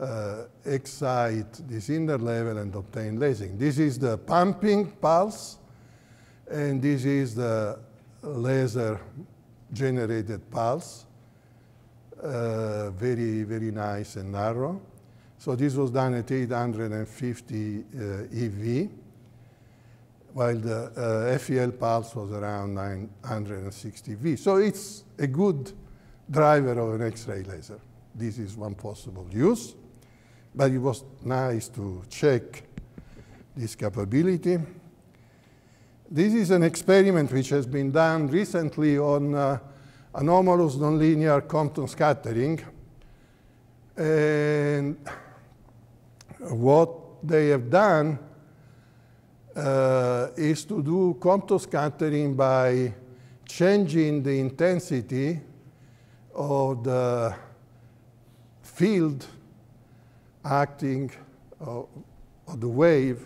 uh, excite this inner level and obtain lasing. This is the pumping pulse, and this is the laser generated pulse. Uh, very, very nice and narrow. So this was done at 850 uh, eh, EV, while the eh, FEL pulse was around 960 V. So it's a good driver of an X-ray laser. This is one possible use, but it was nice to check this capability. This is an experiment which has been done recently on uh, anomalous nonlinear Compton scattering. And what they have done uh, is to do Compton scattering by changing the intensity or the field acting or, uh, or the wave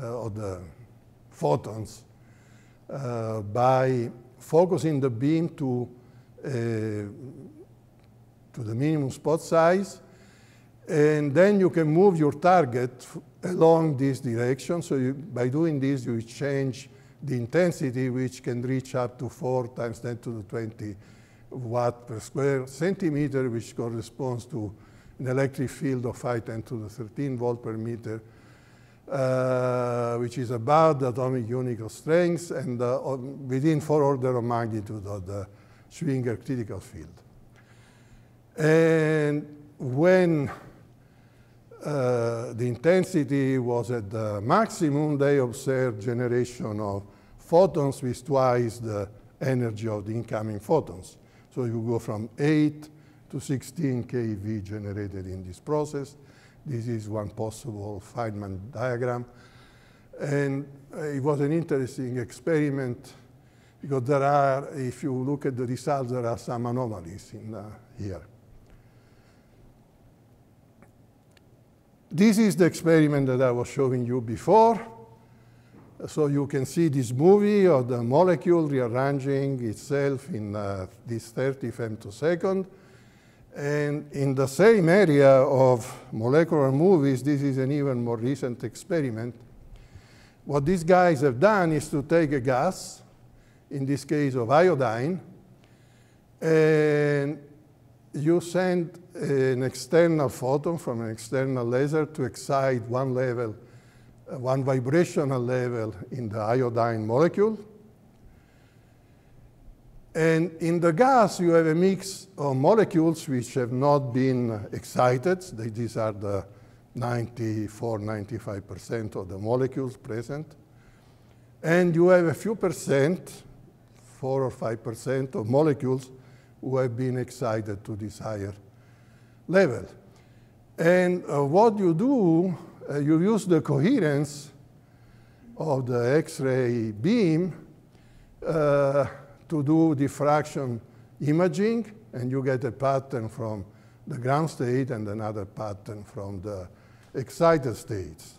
uh, or the photons uh, by focusing the beam to, uh, to the minimum spot size. And then you can move your target along this direction. So you, by doing this, you change the intensity, which can reach up to 4 times 10 to the 20 watt per square centimeter, which corresponds to an electric field of 5 10 to the 13 volt per meter, uh, which is about the atomic unit of strength and uh, within four order of magnitude of the Schwinger critical field. And when uh, the intensity was at the maximum, they observed generation of photons with twice the energy of the incoming photons. So you go from 8 to 16 keV generated in this process. This is one possible Feynman diagram. And it was an interesting experiment because there are, if you look at the results, there are some anomalies in uh, here. This is the experiment that I was showing you before. So you can see this movie of the molecule rearranging itself in uh, this 30 femtosecond. And in the same area of molecular movies, this is an even more recent experiment. What these guys have done is to take a gas, in this case of iodine, and you send an external photon from an external laser to excite one level one vibrational level in the iodine molecule. And in the gas, you have a mix of molecules which have not been excited. These are the 94, 95% of the molecules present. And you have a few percent, 4 or 5% of molecules who have been excited to this higher level. And uh, what you do uh, you use the coherence of the X-ray beam uh, to do diffraction imaging, and you get a pattern from the ground state and another pattern from the excited states.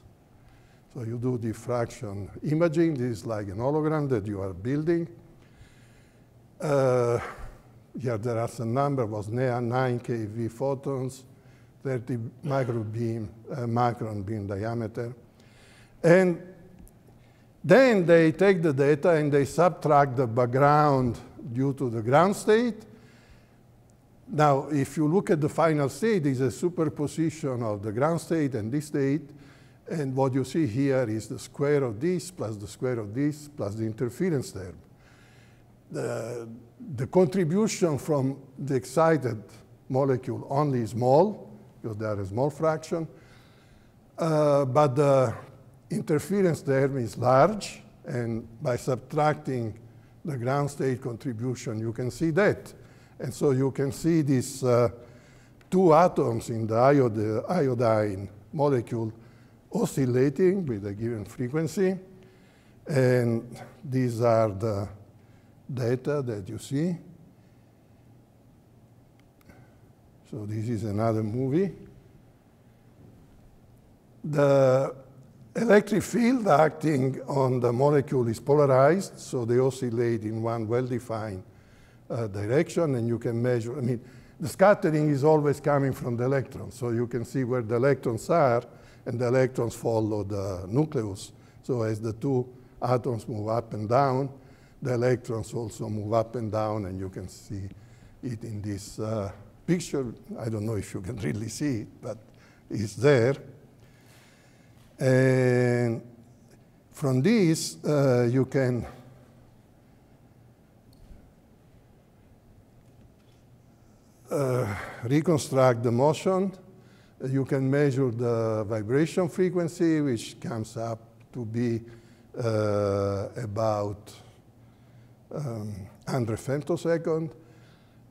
So you do diffraction imaging. This is like an hologram that you are building. Uh, yeah, there are some number was near 9 kV photons, 30 microbeam, uh, micron beam diameter. And then they take the data and they subtract the background due to the ground state. Now, if you look at the final state, it's a superposition of the ground state and this state. And what you see here is the square of this plus the square of this plus the interference term. The, the contribution from the excited molecule only is small, because they are a small fraction. Uh, but the interference there is large, and by subtracting the ground state contribution, you can see that. And so you can see these uh, two atoms in the iodine molecule oscillating with a given frequency. And these are the data that you see. So this is another movie. The electric field acting on the molecule is polarized, so they oscillate in one well-defined uh, direction, and you can measure, I mean, the scattering is always coming from the electrons, so you can see where the electrons are, and the electrons follow the nucleus. So as the two atoms move up and down, the electrons also move up and down, and you can see it in this uh, picture. I don't know if you can really see it, but it's there. And from this, uh, you can uh, reconstruct the motion. You can measure the vibration frequency, which comes up to be uh, about um, 100 femtosecond.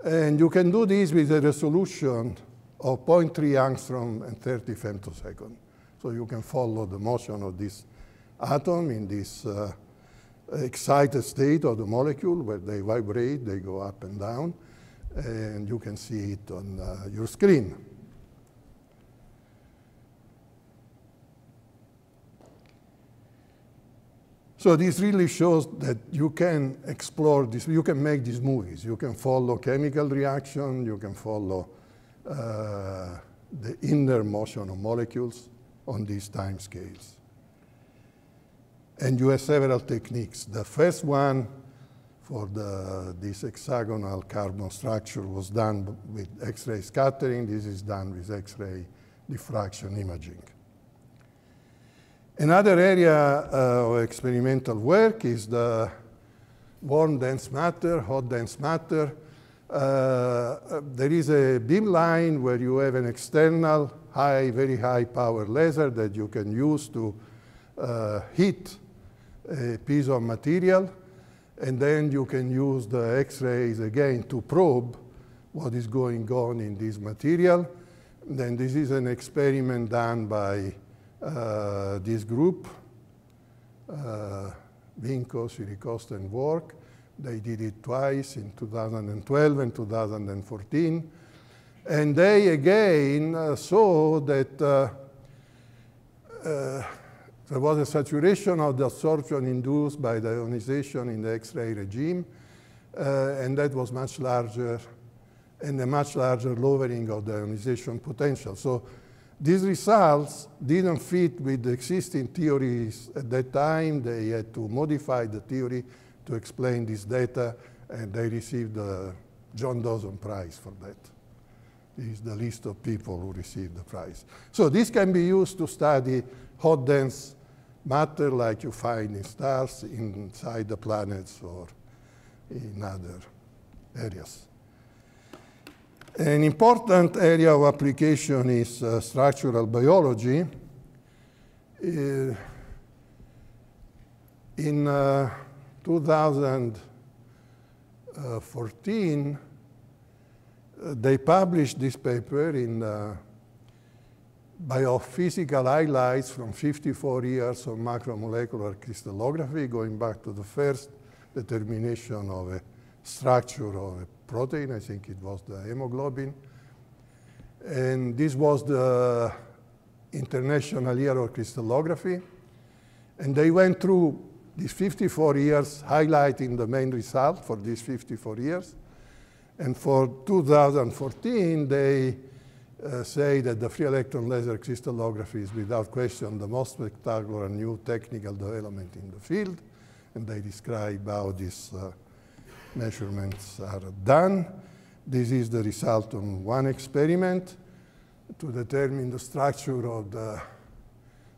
And you can do this with a resolution of 0.3 angstrom and 30 femtosecond. So you can follow the motion of this atom in this uh, excited state of the molecule where they vibrate, they go up and down, and you can see it on uh, your screen. So this really shows that you can explore this, you can make these movies. You can follow chemical reaction, you can follow uh, the inner motion of molecules on these time scales. And you have several techniques. The first one for the, this hexagonal carbon structure was done with X-ray scattering. This is done with X-ray diffraction imaging. Another area uh, of experimental work is the warm dense matter, hot dense matter. Uh, there is a beam line where you have an external high, very high power laser that you can use to uh, heat a piece of material. And then you can use the X-rays again to probe what is going on in this material. Then this is an experiment done by uh, this group, uh, Vinco, Siricosta, and Work. They did it twice in 2012 and 2014. And they again uh, saw that uh, uh, there was a saturation of the absorption induced by the ionization in the X-ray regime, uh, and that was much larger, and a much larger lowering of the ionization potential. So these results didn't fit with the existing theories at that time. They had to modify the theory to explain this data, and they received the John Dawson Prize for that. This is the list of people who received the prize. So this can be used to study hot dense matter like you find in stars, inside the planets, or in other areas. An important area of application is uh, structural biology. Uh, in uh, 2014, uh, they published this paper in uh, biophysical highlights from 54 years of macromolecular crystallography, going back to the first determination of a structure of a protein, I think it was the hemoglobin. And this was the International Year of Crystallography. And they went through these 54 years, highlighting the main result for these 54 years. And for 2014, they uh, say that the free electron laser crystallography is without question the most spectacular new technical development in the field. And they describe how this uh, measurements are done. This is the result on one experiment to determine the structure of the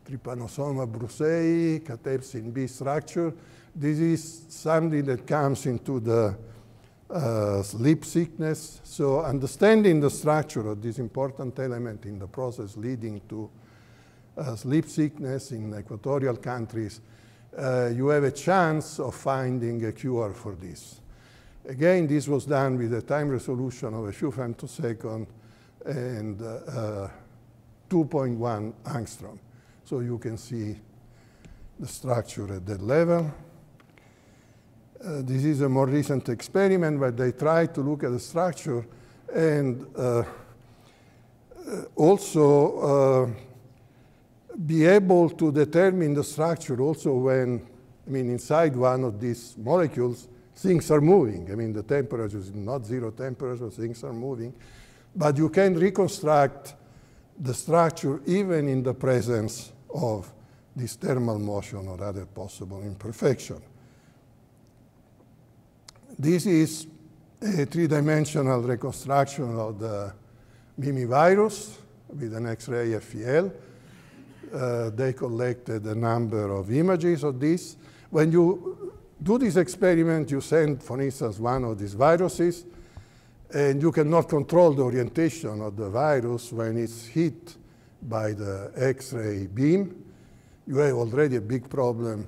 Trypanosoma brucei, cathepsin B structure. This is something that comes into the uh, sleep sickness. So understanding the structure of this important element in the process leading to uh, sleep sickness in equatorial countries, uh, you have a chance of finding a cure for this. Again, this was done with a time resolution of a few femtosecond and uh, uh, 2.1 angstrom. So you can see the structure at that level. Uh, this is a more recent experiment where they tried to look at the structure and uh, uh, also uh, be able to determine the structure also when, I mean, inside one of these molecules things are moving. I mean, the temperature is not zero temperature, things are moving. But you can reconstruct the structure even in the presence of this thermal motion or other possible imperfection. This is a three-dimensional reconstruction of the mimivirus with an X-ray FEL. Uh, they collected a number of images of this. When you do this experiment, you send, for instance, one of these viruses, and you cannot control the orientation of the virus when it's hit by the X-ray beam. You have already a big problem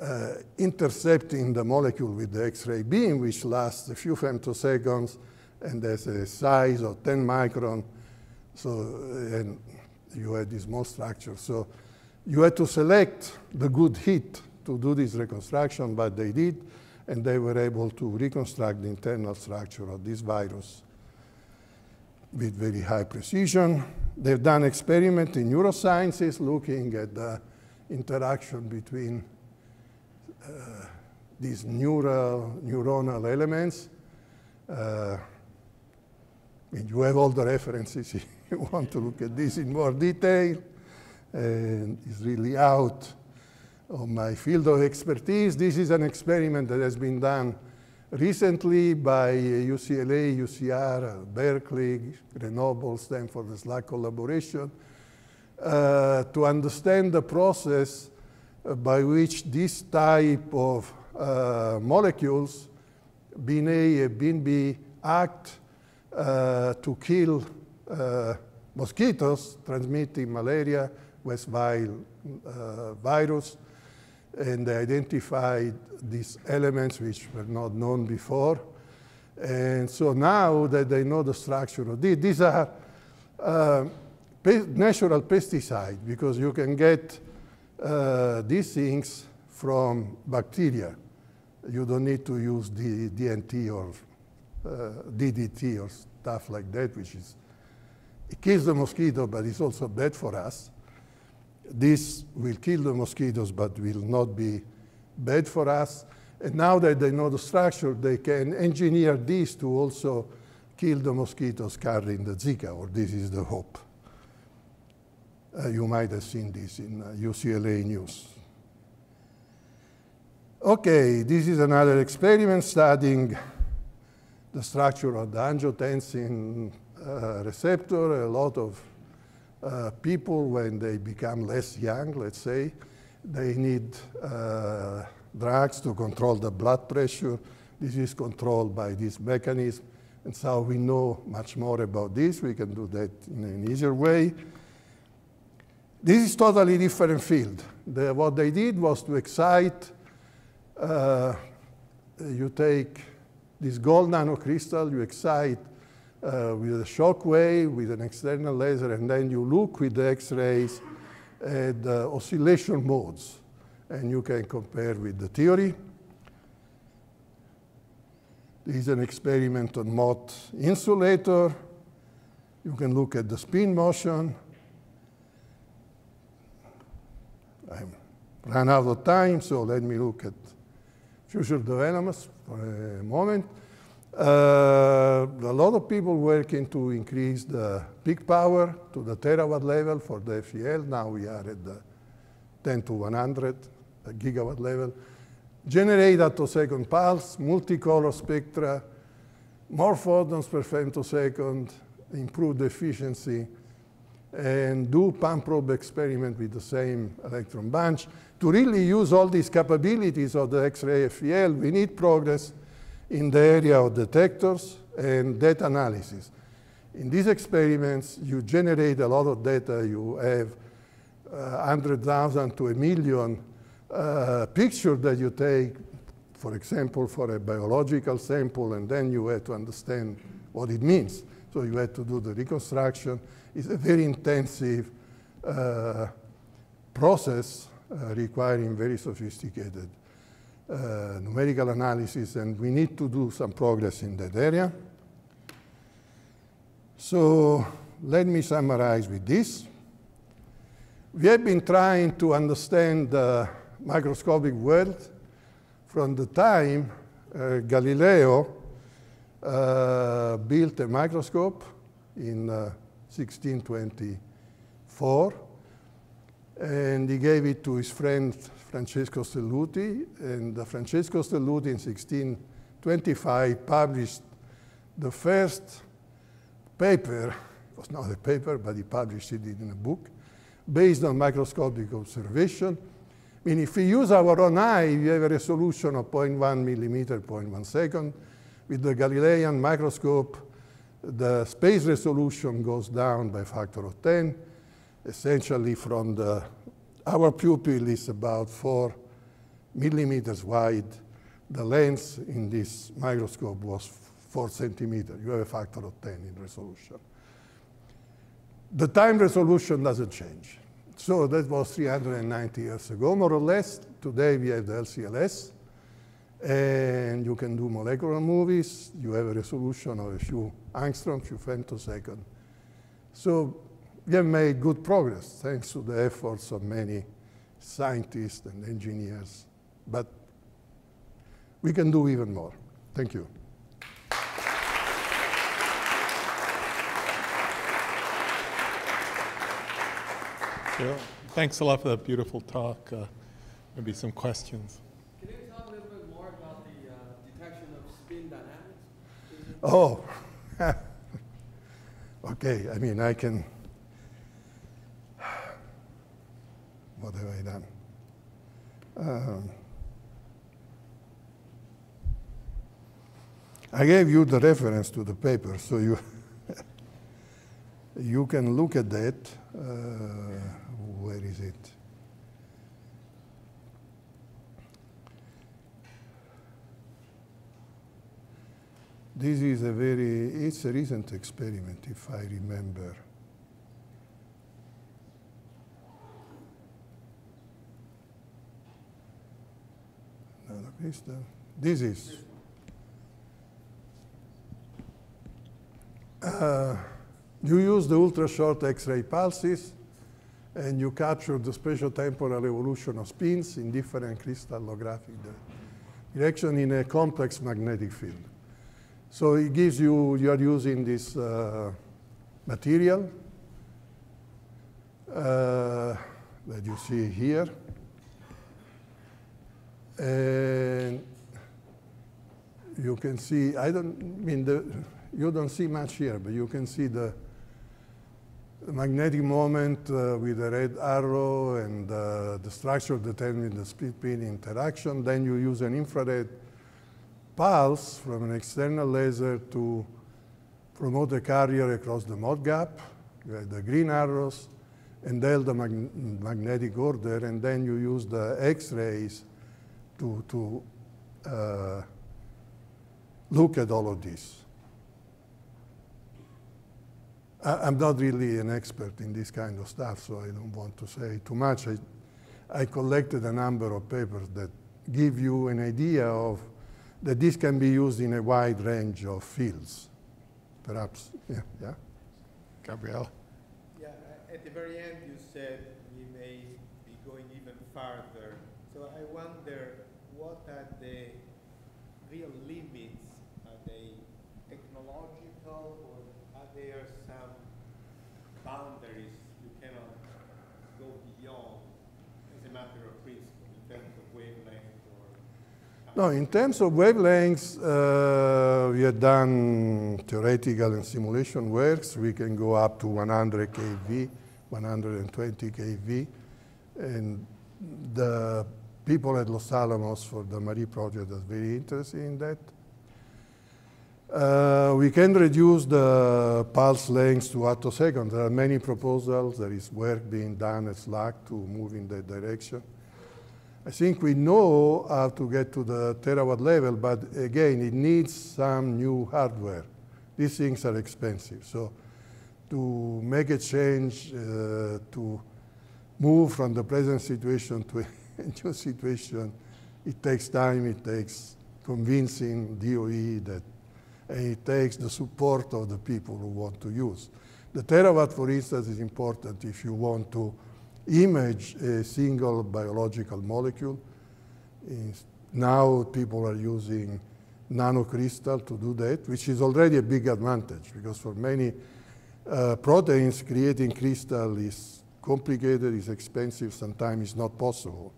uh, intercepting the molecule with the X-ray beam, which lasts a few femtoseconds and has a size of 10 micron. So, uh, and you have this small structure. So you have to select the good hit to do this reconstruction, but they did, and they were able to reconstruct the internal structure of this virus with very high precision. They've done experiments in neurosciences looking at the interaction between uh, these neural, neuronal elements. Uh, and you have all the references if you want to look at this in more detail. And it's really out of my field of expertise. This is an experiment that has been done recently by UCLA, UCR, Berkeley, Grenoble, Stanford, the SLAC collaboration, uh, to understand the process by which this type of uh, molecules, bin A and bin B, act uh, to kill uh, mosquitoes transmitting malaria, West Nile uh, virus, and they identified these elements which were not known before. And so now that they know the structure of these, these are uh, natural pesticides because you can get uh, these things from bacteria. You don't need to use the DNT or uh, DDT or stuff like that, which is, it kills the mosquito, but it's also bad for us. This will kill the mosquitoes, but will not be bad for us. And now that they know the structure, they can engineer this to also kill the mosquitoes carrying the Zika, or this is the hope. Uh, you might have seen this in uh, UCLA news. Okay, this is another experiment studying the structure of the angiotensin uh, receptor, a lot of uh, people, when they become less young, let's say, they need uh, drugs to control the blood pressure. This is controlled by this mechanism. And so we know much more about this. We can do that in an easier way. This is totally different field. The, what they did was to excite, uh, you take this gold nanocrystal, you excite uh, with a shock wave, with an external laser, and then you look with the X-rays at the oscillation modes, and you can compare with the theory. This is an experiment on MOT insulator. You can look at the spin motion. I'm run out of time, so let me look at future developments for a moment. Uh, a lot of people working to increase the peak power to the terawatt level for the FEL. Now we are at the 10 to 100 gigawatt level. Generate attosecond pulse, multicolor spectra, more photons per femtosecond, improve the efficiency, and do pump probe experiment with the same electron bunch. To really use all these capabilities of the X-ray FEL, we need progress in the area of detectors and data analysis. In these experiments, you generate a lot of data. You have uh, 100,000 to a million uh, pictures that you take, for example, for a biological sample, and then you have to understand what it means. So you had to do the reconstruction. It's a very intensive uh, process uh, requiring very sophisticated uh, numerical analysis, and we need to do some progress in that area. So let me summarize with this. We have been trying to understand the microscopic world from the time uh, Galileo uh, built a microscope in 1624, uh, and he gave it to his friend Francesco Stelluti, and Francesco Stelluti in 1625 published the first paper, it was not a paper, but he published it in a book, based on microscopic observation. I mean, if we use our own eye, we have a resolution of 0.1 millimeter, 0.1 second. With the Galilean microscope, the space resolution goes down by a factor of 10, essentially from the our pupil is about four millimeters wide. The lens in this microscope was four centimeters. You have a factor of 10 in resolution. The time resolution doesn't change. So that was 390 years ago, more or less. Today we have the LCLS, and you can do molecular movies. You have a resolution of a few angstrom, few femtosecond. So we have made good progress thanks to the efforts of many scientists and engineers, but we can do even more. Thank you. Yeah. thanks a lot for that beautiful talk. Uh, maybe some questions. Can you talk a little bit more about the uh, detection of spin dynamics? Oh, okay. I mean, I can What have I done? Um, I gave you the reference to the paper, so you you can look at that. Uh, where is it? This is a very, it's a recent experiment, if I remember. This the Uh, you use the ultra-short X-ray pulses, and you capture the spatial-temporal evolution of spins in different crystallographic direction in a complex magnetic field. So it gives you, you are using this uh, material uh, that you see here. And you can see, I don't I mean, the, you don't see much here, but you can see the, magnetic moment uh, with the red arrow and uh, the structure determining the split pin interaction. Then you use an infrared pulse from an external laser to promote the carrier across the mod gap. You uh, have the green arrows, and then the mag magnetic order, and then you use the X-rays to, to uh, look at all of this. I, am not really an expert in this kind of stuff, so I don't want to say too much. I, I collected a number of papers that give you an idea of that this can be used in a wide range of fields. Perhaps, yeah, yeah. Gabrielle? Yeah, at the very end you said we may be going even farther. So I wonder what are the real limits? Are they technological or are there some boundaries you cannot go beyond as a matter of principle in terms of wavelength? No, in terms of wavelengths, uh, we have done theoretical and simulation works. We can go up to 100 kV, 120 kV, and the people at Los Alamos for the Marie project are very interested in that. Uh, we can reduce the pulse lengths to attoseconds. There are many proposals. There is work being done at Slack to move in that direction. I think we know how to get to the terawatt level, but again, it needs some new hardware. These things are expensive. So to make a change, uh, to move from the present situation to into a situation, it takes time, it takes convincing DOE that, and it takes the support of the people who want to use. The terawatt, for instance, is important if you want to image a single biological molecule. Now people are using nanocrystal to do that, which is already a big advantage because for many uh, proteins, creating crystal is complicated, is expensive, sometimes it's not possible.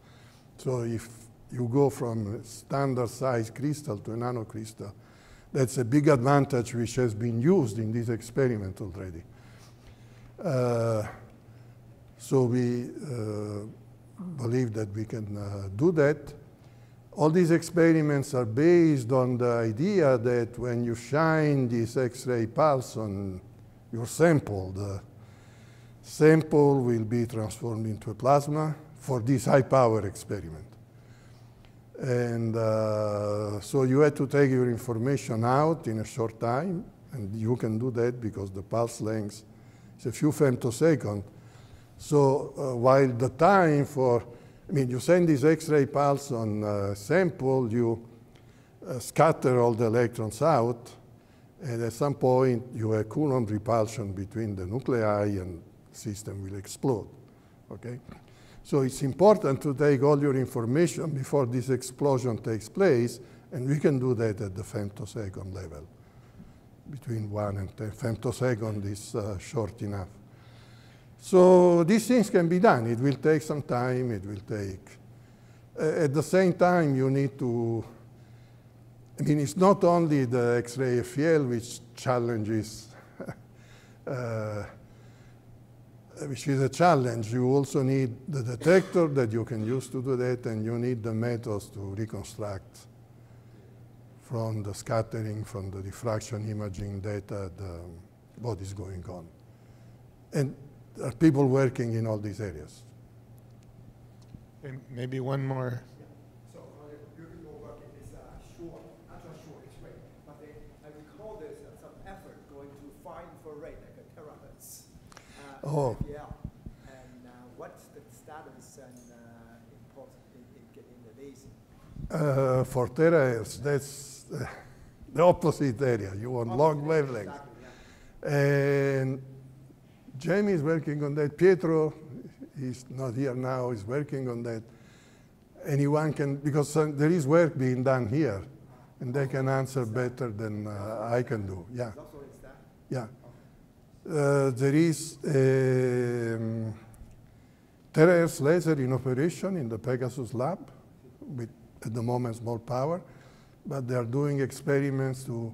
So if you go from standard size crystal to a nanocrystal, that's a big advantage which has been used in this experiment already. Uh, so we uh, believe that we can uh, do that. All these experiments are based on the idea that when you shine this X-ray pulse on your sample, the sample will be transformed into a plasma for this high power experiment. And uh, so you had to take your information out in a short time, and you can do that because the pulse length is a few femtosecond. So uh, while the time for, I mean, you send this X-ray pulse on a uh, sample, you uh, scatter all the electrons out, and at some point you have Coulomb repulsion between the nuclei and system will explode, okay? So it's important to take all your information before this explosion takes place, and we can do that at the femtosecond level. Between one and 10 femtosecond is uh, short enough. So these things can be done. It will take some time, it will take. Uh, at the same time, you need to, I mean, it's not only the X-ray FEL which challenges uh, which is a challenge. You also need the detector that you can use to do that, and you need the methods to reconstruct from the scattering, from the diffraction imaging data, the, what is going on. And there are people working in all these areas. And maybe one more Oh. Yeah. And uh, what's the status and uh, import in, in, the basin? Uh, for terahertz, that's the opposite area. You want opposite long wavelengths. Exactly, yeah. And Jamie is working on that. Pietro, he's not here now, is working on that. Anyone can, because there is work being done here, and they can oh, answer better than uh, I can do. Yeah. Yeah uh, there is um, terahertz laser in operation in the Pegasus lab with, at the moment, small power, but they are doing experiments to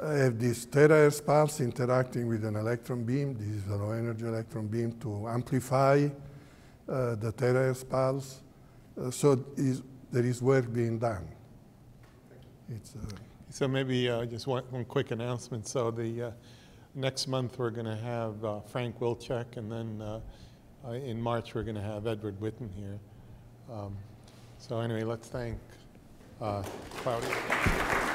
have this terahertz pulse interacting with an electron beam. This is a low energy electron beam to amplify uh, the terahertz pulse. Uh, so is, there is work being done. It's, uh, so maybe uh, just one, one, quick announcement. So the uh, next month we're going to have uh, Frank Wilczek, and then uh, uh in March we're going to have Edward Witten here. Um, so anyway, let's thank uh, Claudia.